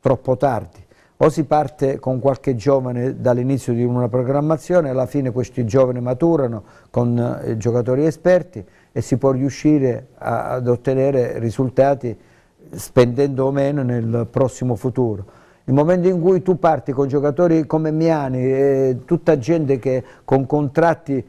troppo tardi. O si parte con qualche giovane dall'inizio di una programmazione, alla fine questi giovani maturano con eh, giocatori esperti e si può riuscire a, ad ottenere risultati spendendo o meno nel prossimo futuro nel momento in cui tu parti con giocatori come Miani, eh, tutta gente che con contratti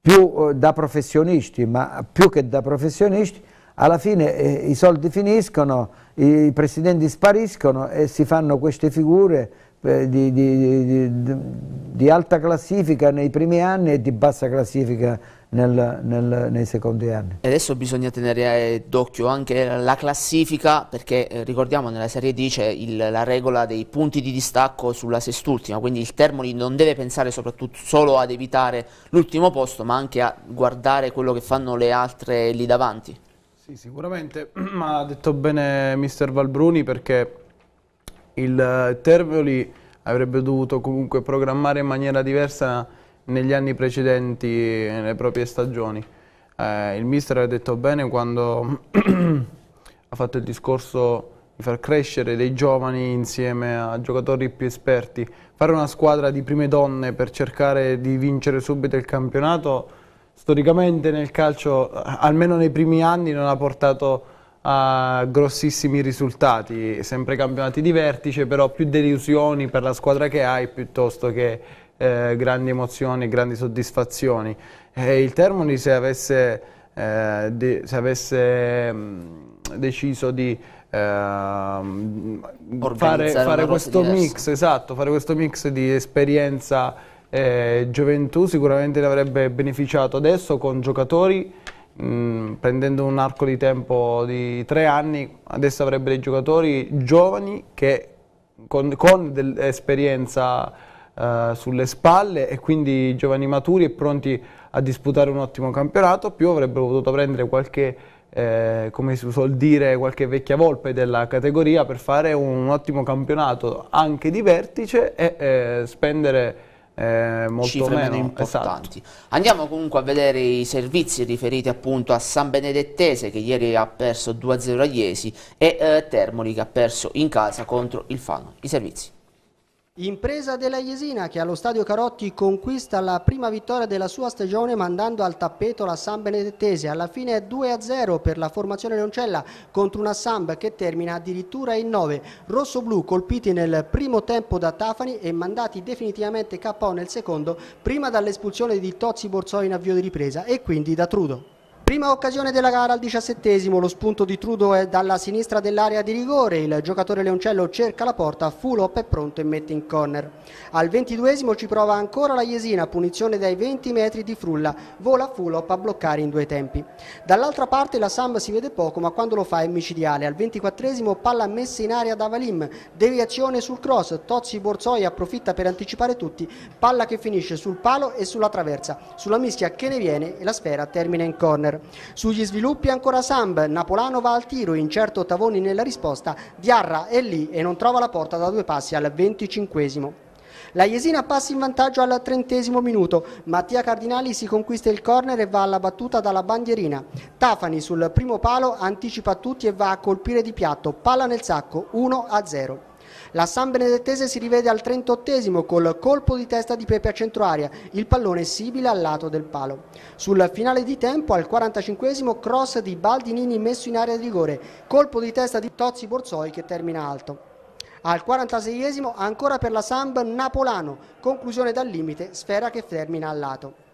più eh, da professionisti, ma più che da professionisti, alla fine eh, i soldi finiscono, i presidenti spariscono e si fanno queste figure eh, di, di, di, di, alta classifica nei primi anni e di bassa classifica nel, nel, nei secondi anni. adesso bisogna tenere eh, d'occhio anche la classifica perché eh, ricordiamo nella Serie D c'è la regola dei punti di distacco sulla sest'ultima, quindi il Termoli non deve pensare soprattutto solo ad evitare l'ultimo posto ma anche a guardare quello che fanno le altre lì davanti. Sì, sicuramente, <clears throat> ma ha detto bene mister Valbruni perché il eh, Termoli avrebbe dovuto comunque programmare in maniera diversa negli anni precedenti, nelle proprie stagioni. Eh, il mister ha detto bene quando <clears throat> ha fatto il discorso di far crescere dei giovani insieme a giocatori più esperti. Fare una squadra di prime donne per cercare di vincere subito il campionato, storicamente nel calcio, almeno nei primi anni, non ha portato a grossissimi risultati, sempre campionati di vertice, però più delusioni per la squadra che hai piuttosto che eh, grandi emozioni, grandi soddisfazioni. E il Termoli se avesse, eh, de, se avesse mh, mm, deciso di ehm, fare, fare questo mix, esatto, fare questo mix di esperienza eh, gioventù sicuramente ne avrebbe beneficiato adesso con giocatori mh, mm, prendendo un arco di tempo di tre anni adesso avrebbe dei giocatori giovani che con, con esperienza eh, sulle spalle e quindi giovani maturi e pronti a disputare un ottimo campionato, più avrebbero potuto prendere qualche, eh, come si suol dire, qualche vecchia volpe della categoria per fare un ottimo campionato anche di vertice e eh, spendere eh, molto cifre meno, meno esatto. importanti. Esatto. Andiamo comunque a vedere i servizi riferiti appunto a San Benedettese che ieri ha perso 2-0 a Iesi e eh, Termoli che ha perso in casa contro il Fano. I servizi. Impresa della Iesina che allo Stadio Carotti conquista la prima vittoria della sua stagione mandando al tappeto la San Benedettese. Alla fine 2-0 per la formazione Leoncella contro una Samb che termina addirittura in 9. Rosso-blu colpiti nel primo tempo da Tafani e mandati definitivamente KO nel secondo prima dall'espulsione di Tozzi Borzoi in avvio di ripresa e quindi da Trudo. Prima occasione della gara al diciassettesimo, lo spunto di Trudo è dalla sinistra dell'area di rigore, il giocatore Leoncello cerca la porta, Fulop è pronto e mette in corner. Al ventiduesimo ci prova ancora la Jesina, punizione dai 20 metri di Frulla, vola Fulop a bloccare in due tempi. Dall'altra parte la Sam si vede poco ma quando lo fa è micidiale, al ventiquattresimo palla messa in aria da Valim, deviazione sul cross, Tozzi Borzoi approfitta per anticipare tutti, palla che finisce sul palo e sulla traversa, sulla mischia che ne viene e la sfera termina in corner. Sugli sviluppi ancora Samb, Napolano va al tiro, incerto Tavoni nella risposta, Diarra è lì e non trova la porta da due passi al 25 la Jesina passa in vantaggio al trentesimo minuto, Mattia Cardinali si conquista il corner e va alla battuta dalla bandierina. Tafani sul primo palo anticipa tutti e va a colpire di piatto, palla nel sacco 1-0. La San Benedettese si rivede al 38 col colpo di testa di Pepe a centroaria, il pallone sibile al lato del palo. Sul finale di tempo al 45 cross di Baldinini messo in area di rigore, colpo di testa di Tozzi Borsoi che termina alto. Al 46esimo ancora per la Samb Napolano, conclusione dal limite, sfera che termina al lato.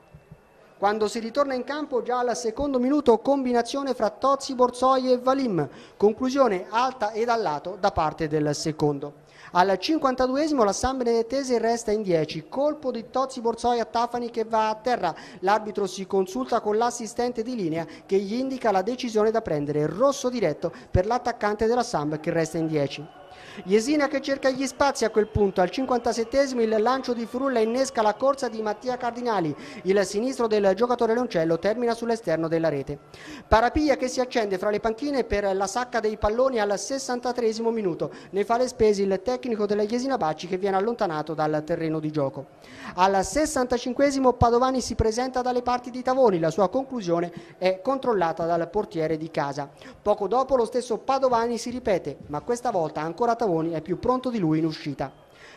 Quando si ritorna in campo già al secondo minuto combinazione fra Tozzi, Borsoi e Valim, conclusione alta ed al lato da parte del secondo. Al 52esimo la San Benedettese resta in 10, colpo di Tozzi Borzoi a Tafani che va a terra, l'arbitro si consulta con l'assistente di linea che gli indica la decisione da prendere, rosso diretto per l'attaccante della Samb che resta in 10. Jesina che cerca gli spazi a quel punto, al 57esimo il lancio di Frulla innesca la corsa di Mattia Cardinali, il sinistro del giocatore Leoncello termina sull'esterno della rete. Parapiglia che si accende fra le panchine per la sacca dei palloni al 63esimo minuto, ne fa le spese il tecnico della Jesina Bacci che viene allontanato dal terreno di gioco. Al 65esimo Padovani si presenta dalle parti di Tavoni, la sua conclusione è controllata dal portiere di casa. Poco dopo lo stesso Padovani si ripete, ma questa volta ancora Tavoni Savoni è più pronto di lui in uscita.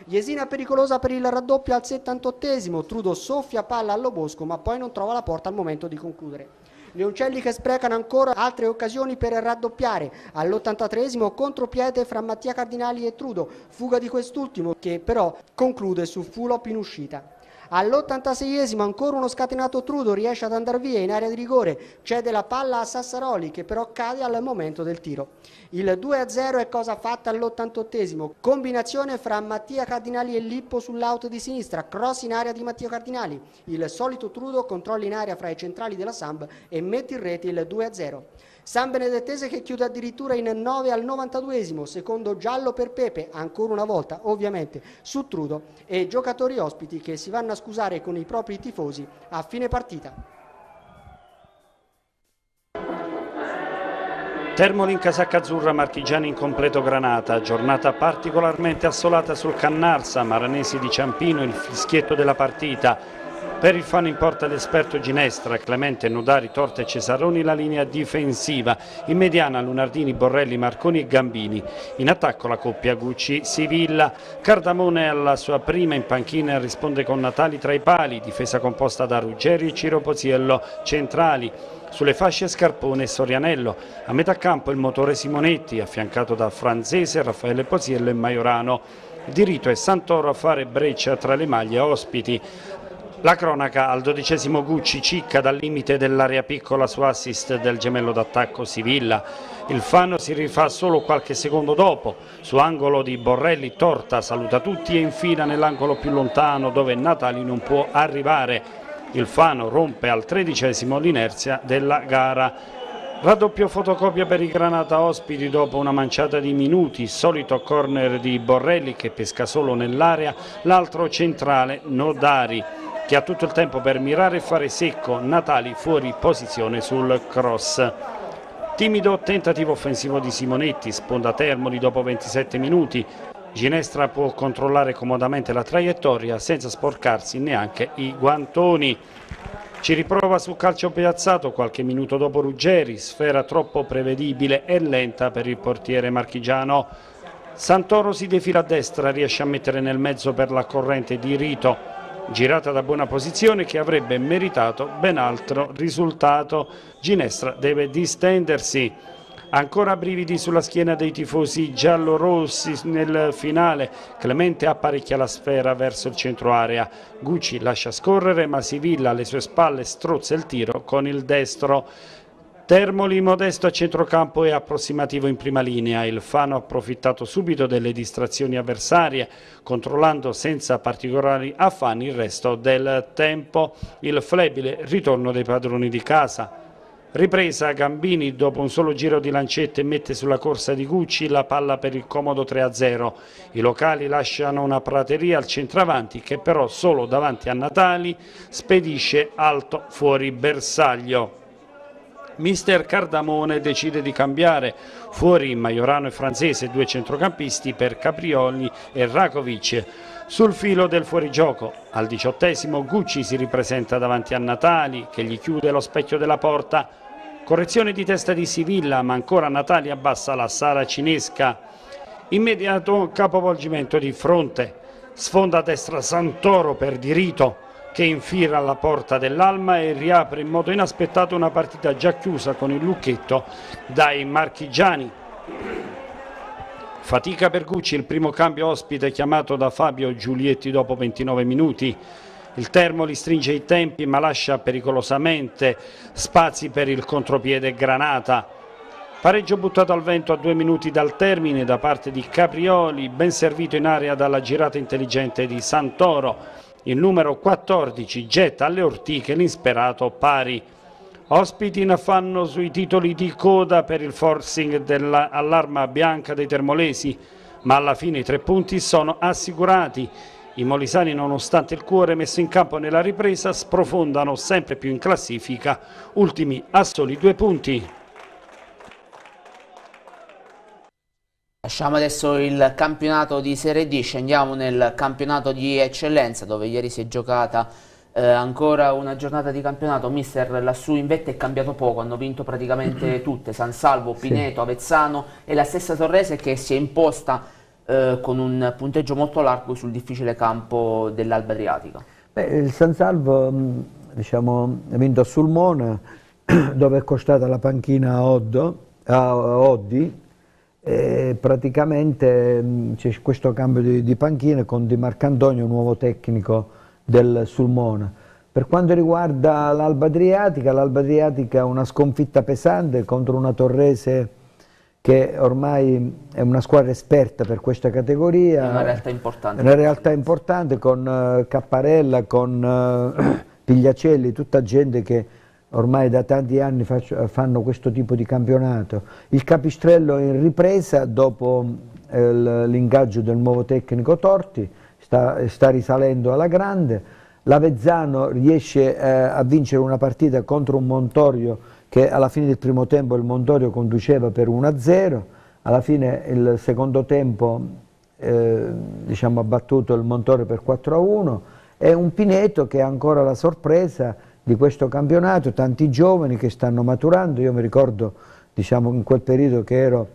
Jesina pericolosa per il raddoppio al 78esimo, Trudo soffia palla allo Bosco ma poi non trova la porta al momento di concludere. Leoncelli che sprecano ancora altre occasioni per raddoppiare. All'83esimo contropiede fra Mattia Cardinali e Trudo, fuga di quest'ultimo che però conclude su full Fulop in uscita all'86esimo ancora uno scatenato Trudo riesce ad andare via in area di rigore, cede la palla a Sassaroli che però cade al momento del tiro. Il 2-0 è cosa fatta all'88esimo, combinazione fra Mattia Cardinali e Lippo sull'auto di sinistra, cross in area di Mattia Cardinali, il solito Trudo controlla in area fra i centrali della Samb e mette in rete il 2-0. San Benedettese che chiude addirittura in 9 al 92esimo, secondo giallo per Pepe, ancora una volta ovviamente su Trudo e giocatori ospiti che si vanno a scusare con i propri tifosi a fine partita. Termoli in casacca azzurra, marchigiani in completo granata, giornata particolarmente assolata sul Cannarsa, Maranesi di Ciampino, il fischietto della partita, per il fan in porta l'esperto Ginestra, Clemente, Nodari, Torte e Cesaroni la linea difensiva, in mediana Lunardini, Borrelli, Marconi e Gambini, in attacco la coppia Gucci, Sivilla, Cardamone alla sua prima in panchina risponde con Natali tra i pali, difesa composta da Ruggeri e Ciro Poziello centrali. Sulle fasce Scarpone e Sorianello, a metà campo il motore Simonetti, affiancato da Franzese, Raffaele Poziello e Maiorano. Diritto è Santoro a fare breccia tra le maglie ospiti. La cronaca al dodicesimo Gucci cicca dal limite dell'area piccola su assist del gemello d'attacco Sivilla. Il Fano si rifà solo qualche secondo dopo, su angolo di Borrelli Torta saluta tutti e infila nell'angolo più lontano dove Natali non può arrivare. Il Fano rompe al tredicesimo l'inerzia della gara. Raddoppio fotocopia per i Granata ospiti dopo una manciata di minuti, solito corner di Borrelli che pesca solo nell'area, l'altro centrale Nodari che ha tutto il tempo per mirare e fare secco Natali fuori posizione sul cross. Timido tentativo offensivo di Simonetti, sponda Termoli dopo 27 minuti. Ginestra può controllare comodamente la traiettoria senza sporcarsi neanche i guantoni. Ci riprova sul calcio piazzato qualche minuto dopo Ruggeri, sfera troppo prevedibile e lenta per il portiere marchigiano. Santoro si defila a destra, riesce a mettere nel mezzo per la corrente di Rito girata da buona posizione che avrebbe meritato ben altro risultato. Ginestra deve distendersi. Ancora brividi sulla schiena dei tifosi giallorossi nel finale. Clemente apparecchia la sfera verso il centro area. Gucci lascia scorrere ma Sivilla alle sue spalle strozza il tiro con il destro. Termoli modesto a centrocampo e approssimativo in prima linea, il Fano ha approfittato subito delle distrazioni avversarie, controllando senza particolari affanni il resto del tempo il flebile ritorno dei padroni di casa. Ripresa Gambini dopo un solo giro di lancette mette sulla corsa di Gucci la palla per il comodo 3-0. I locali lasciano una prateria al centravanti che però solo davanti a Natali spedisce alto fuori bersaglio mister Cardamone decide di cambiare. Fuori Maiorano e Francese, due centrocampisti per Caprioli e Rakovic. Sul filo del fuorigioco, al diciottesimo Gucci si ripresenta davanti a Natali che gli chiude lo specchio della porta. Correzione di testa di Sivilla, ma ancora Natali abbassa la Sara cinesca. Immediato capovolgimento di fronte. Sfonda a destra Santoro per diritto che infira la porta dell'Alma e riapre in modo inaspettato una partita già chiusa con il lucchetto dai marchigiani. Fatica per Gucci, il primo cambio ospite chiamato da Fabio Giulietti dopo 29 minuti. Il Termoli stringe i tempi ma lascia pericolosamente spazi per il contropiede Granata. Pareggio buttato al vento a due minuti dal termine da parte di Caprioli, ben servito in area dalla girata intelligente di Santoro. Il numero 14 getta alle ortiche l'insperato pari. Ospiti in affanno sui titoli di coda per il forcing dell'allarma bianca dei termolesi, ma alla fine i tre punti sono assicurati. I molisani, nonostante il cuore messo in campo nella ripresa, sprofondano sempre più in classifica, ultimi a soli due punti. Lasciamo adesso il campionato di Serie D, scendiamo nel campionato di Eccellenza dove ieri si è giocata eh, ancora una giornata di campionato. Mister lassù in vetta è cambiato poco, hanno vinto praticamente <clears throat> tutte, San Salvo, Pineto, Avezzano e la stessa Torrese che si è imposta eh, con un punteggio molto largo sul difficile campo dell'Alba Adriatica. Beh, il San Salvo mm, diciamo, ha vinto a Sulmona <clears throat> dove è costata la panchina a, Oddo, a Oddi e praticamente mm, c'è questo cambio di, di panchina con Di Marcantonio, nuovo tecnico del Sulmona. Per quanto riguarda l'Alba Adriatica, l'Alba Adriatica è una sconfitta pesante contro una Torrese che ormai è una squadra esperta per questa categoria. È una realtà importante. Una realtà importante con eh, Capparella, con eh, <clears throat> Pigliacelli, tutta gente che ormai da tanti anni faccio, fanno questo tipo di campionato. Il Capistrello è in ripresa dopo eh, l'ingaggio del nuovo tecnico Torti, sta, sta risalendo alla grande. L'Avezzano riesce eh, a vincere una partita contro un Montorio che alla fine del primo tempo il Montorio conduceva per 1-0, alla fine il secondo tempo eh, diciamo, ha battuto il Montorio per 4-1 e un Pineto che ha ancora la sorpresa di questo campionato, tanti giovani che stanno maturando, io mi ricordo diciamo, in quel periodo che ero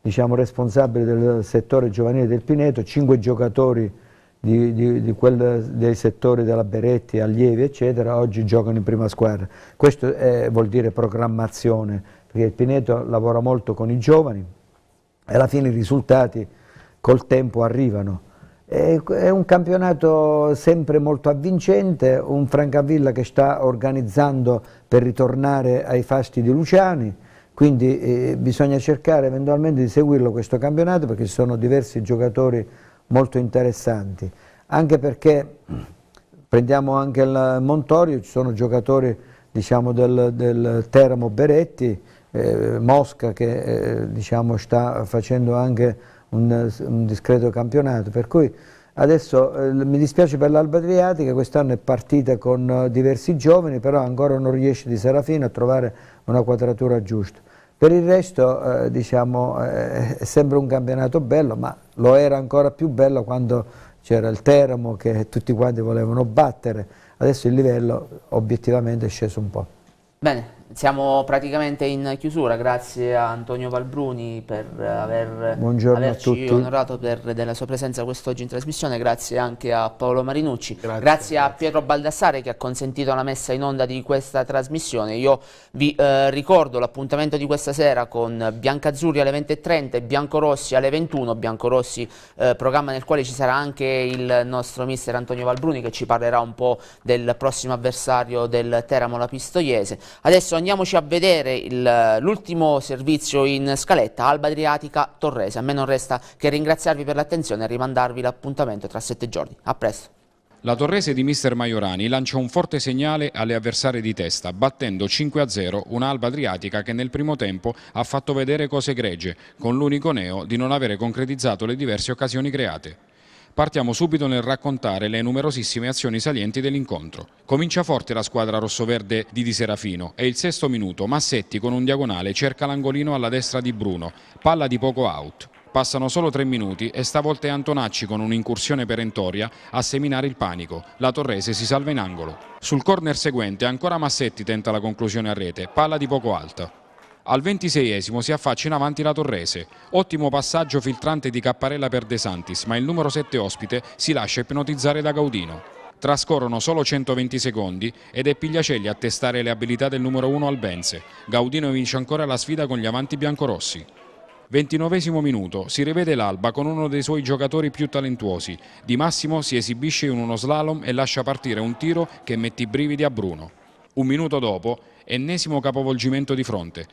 diciamo, responsabile del settore giovanile del Pineto, cinque giocatori di, di, di quel, dei settori della Beretti, allievi eccetera, oggi giocano in prima squadra. Questo è, eh, vuol dire programmazione, perché il Pineto lavora molto con i giovani e alla fine i risultati col tempo arrivano. È un campionato sempre molto avvincente, un Francavilla che sta organizzando per ritornare ai fasti di Luciani, quindi eh, bisogna cercare eventualmente di seguirlo questo campionato perché ci sono diversi giocatori molto interessanti, anche perché prendiamo anche il Montorio, ci sono giocatori diciamo, del, del, Teramo Beretti, eh, Mosca che eh, diciamo, sta facendo anche un, un discreto campionato, per cui adesso eh, mi dispiace per l'Alba Adriatica, quest'anno è partita con eh, diversi giovani, però ancora non riesce di Serafino a trovare una quadratura giusta. Per il resto eh, diciamo, eh, è <laughs> sempre un campionato bello, ma lo era ancora più bello quando c'era il Teramo che tutti quanti volevano battere. Adesso il livello obiettivamente è sceso un po'. Bene, siamo praticamente in chiusura, grazie a Antonio Valbruni per eh, aver, averci onorato per, della sua presenza quest'oggi in trasmissione, grazie anche a Paolo Marinucci, grazie, grazie a grazie. Pietro Baldassare che ha consentito la messa in onda di questa trasmissione. Io vi eh, ricordo l'appuntamento di questa sera con Biancazzurri alle 20.30 Biancorossi alle 21, Biancorossi eh, programma nel quale ci sarà anche il nostro mister Antonio Valbruni che ci parlerà un po' del prossimo avversario del Teramo la Pistoiese. Adesso andiamoci a vedere l'ultimo servizio in scaletta, Alba Adriatica Torrese. A me non resta che ringraziarvi per l'attenzione e rimandarvi l'appuntamento tra sette giorni. A presto. La torrese di mister Maiorani lancia un forte segnale alle avversarie di testa, battendo 5-0 un'Alba Adriatica che nel primo tempo ha fatto vedere cose gregge, con l'unico neo di non avere concretizzato le diverse occasioni create. Partiamo subito nel raccontare le numerosissime azioni salienti dell'incontro. Comincia forte la squadra rossoverde di Di Serafino. È il sesto minuto, Massetti con un diagonale cerca l'angolino alla destra di Bruno, palla di poco out. Passano solo tre minuti e stavolta è Antonacci con un'incursione perentoria a seminare il panico. La Torrese si salva in angolo. Sul corner seguente ancora Massetti tenta la conclusione a rete, palla di poco alta. Al 26esimo si affaccia in avanti la Torrese. Ottimo passaggio filtrante di Capparella per De Santis, ma il numero 7 ospite si lascia ipnotizzare da Gaudino. Trascorrono solo 120 secondi ed è Pigliacelli a testare le abilità del numero 1 al Albense. Gaudino vince ancora la sfida con gli avanti biancorossi. 29 minuto, si rivede l'Alba con uno dei suoi giocatori più talentuosi. Di Massimo si esibisce in uno slalom e lascia partire un tiro che mette i brividi a Bruno. Un minuto dopo, ennesimo capovolgimento di fronte.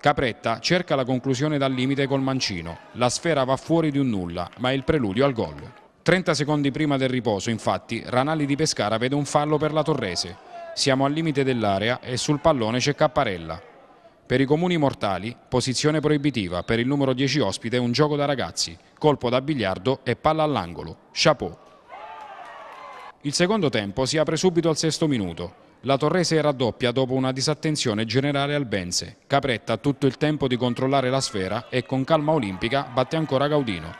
Capretta cerca la conclusione dal limite col mancino, la sfera va fuori di un nulla, ma è il preludio al gol. 30 secondi prima del riposo, infatti, Ranalli di Pescara vede un fallo per la Torrese. Siamo al limite dell'area e sul pallone c'è Capparella. Per i comuni mortali, posizione proibitiva, per il numero 10 ospite un gioco da ragazzi, colpo da biliardo e palla all'angolo. Chapeau. Il secondo tempo si apre subito al sesto minuto. La Torrese raddoppia dopo una disattenzione generale al Bense. Capretta ha tutto il tempo di controllare la sfera e con calma olimpica batte ancora Gaudino.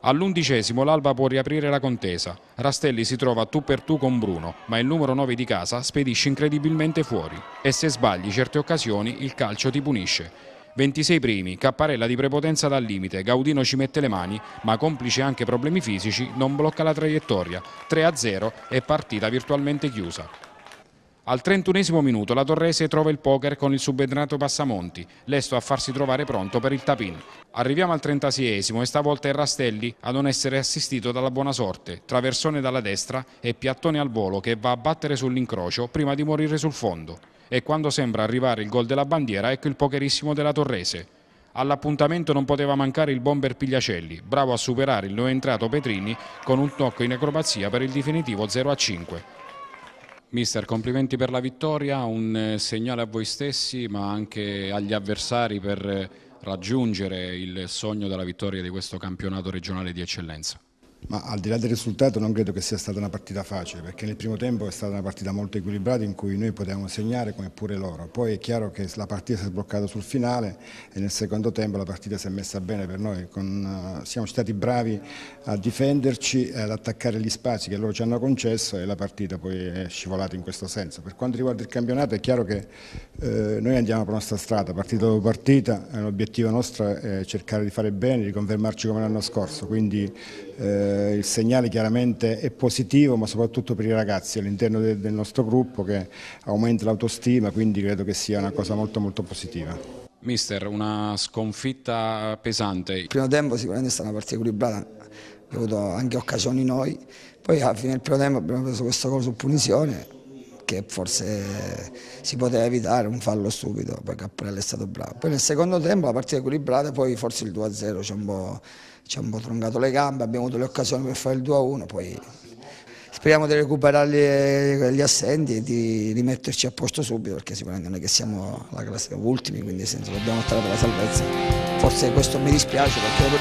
All'undicesimo l'Alba può riaprire la contesa. Rastelli si trova tu per tu con Bruno, ma il numero 9 di casa spedisce incredibilmente fuori. E se sbagli certe occasioni il calcio ti punisce. 26 primi, Capparella di prepotenza dal limite, Gaudino ci mette le mani, ma complice anche problemi fisici non blocca la traiettoria. 3-0 e partita virtualmente chiusa. Al 31 minuto la Torrese trova il poker con il subentrato Passamonti, lesto a farsi trovare pronto per il tapin. Arriviamo al 36 e stavolta è Rastelli a non essere assistito dalla buona sorte, traversone dalla destra e piattone al volo che va a battere sull'incrocio prima di morire sul fondo. E quando sembra arrivare il gol della bandiera ecco il pokerissimo della Torrese. All'appuntamento non poteva mancare il bomber Pigliacelli, bravo a superare il non entrato Petrini con un tocco in acrobazia per il definitivo 0 a 5. Mister, complimenti per la vittoria, un eh, segnale a voi stessi ma anche agli avversari per eh, raggiungere il sogno della vittoria di questo campionato regionale di eccellenza. Ma al di là del risultato non credo che sia stata una partita facile, perché nel primo tempo è stata una partita molto equilibrata in cui noi potevamo segnare come pure loro. Poi è chiaro che la partita si è sbloccata sul finale e nel secondo tempo la partita si è messa bene per noi. Con, eh, siamo stati bravi a difenderci, e ad attaccare gli spazi che loro ci hanno concesso e la partita poi è scivolata in questo senso. Per quanto riguarda il campionato è chiaro che eh, noi andiamo per la nostra strada, partita dopo partita, l'obiettivo nostro è eh, cercare di fare bene, di confermarci come l'anno scorso, quindi eh, il segnale chiaramente è positivo ma soprattutto per i ragazzi all'interno de del nostro gruppo che aumenta l'autostima quindi credo che sia una cosa molto molto positiva. Mister, una sconfitta pesante. Il primo tempo sicuramente è stata una partita equilibrata, abbiamo avuto anche occasioni noi, poi alla fine del primo tempo abbiamo preso questo gol su punizione che forse si poteva evitare un fallo stupido, poi Caprella è stato bravo. Poi nel secondo tempo la partita equilibrata, poi forse il 2-0 c'è un po' ci ha un troncato le gambe, abbiamo avuto le occasioni per fare il 2-1, poi speriamo di recuperare eh, gli assenti e di rimetterci a posto subito perché sicuramente noi che siamo la classe ultimi, quindi dobbiamo stare per la salvezza. Forse questo mi dispiace perché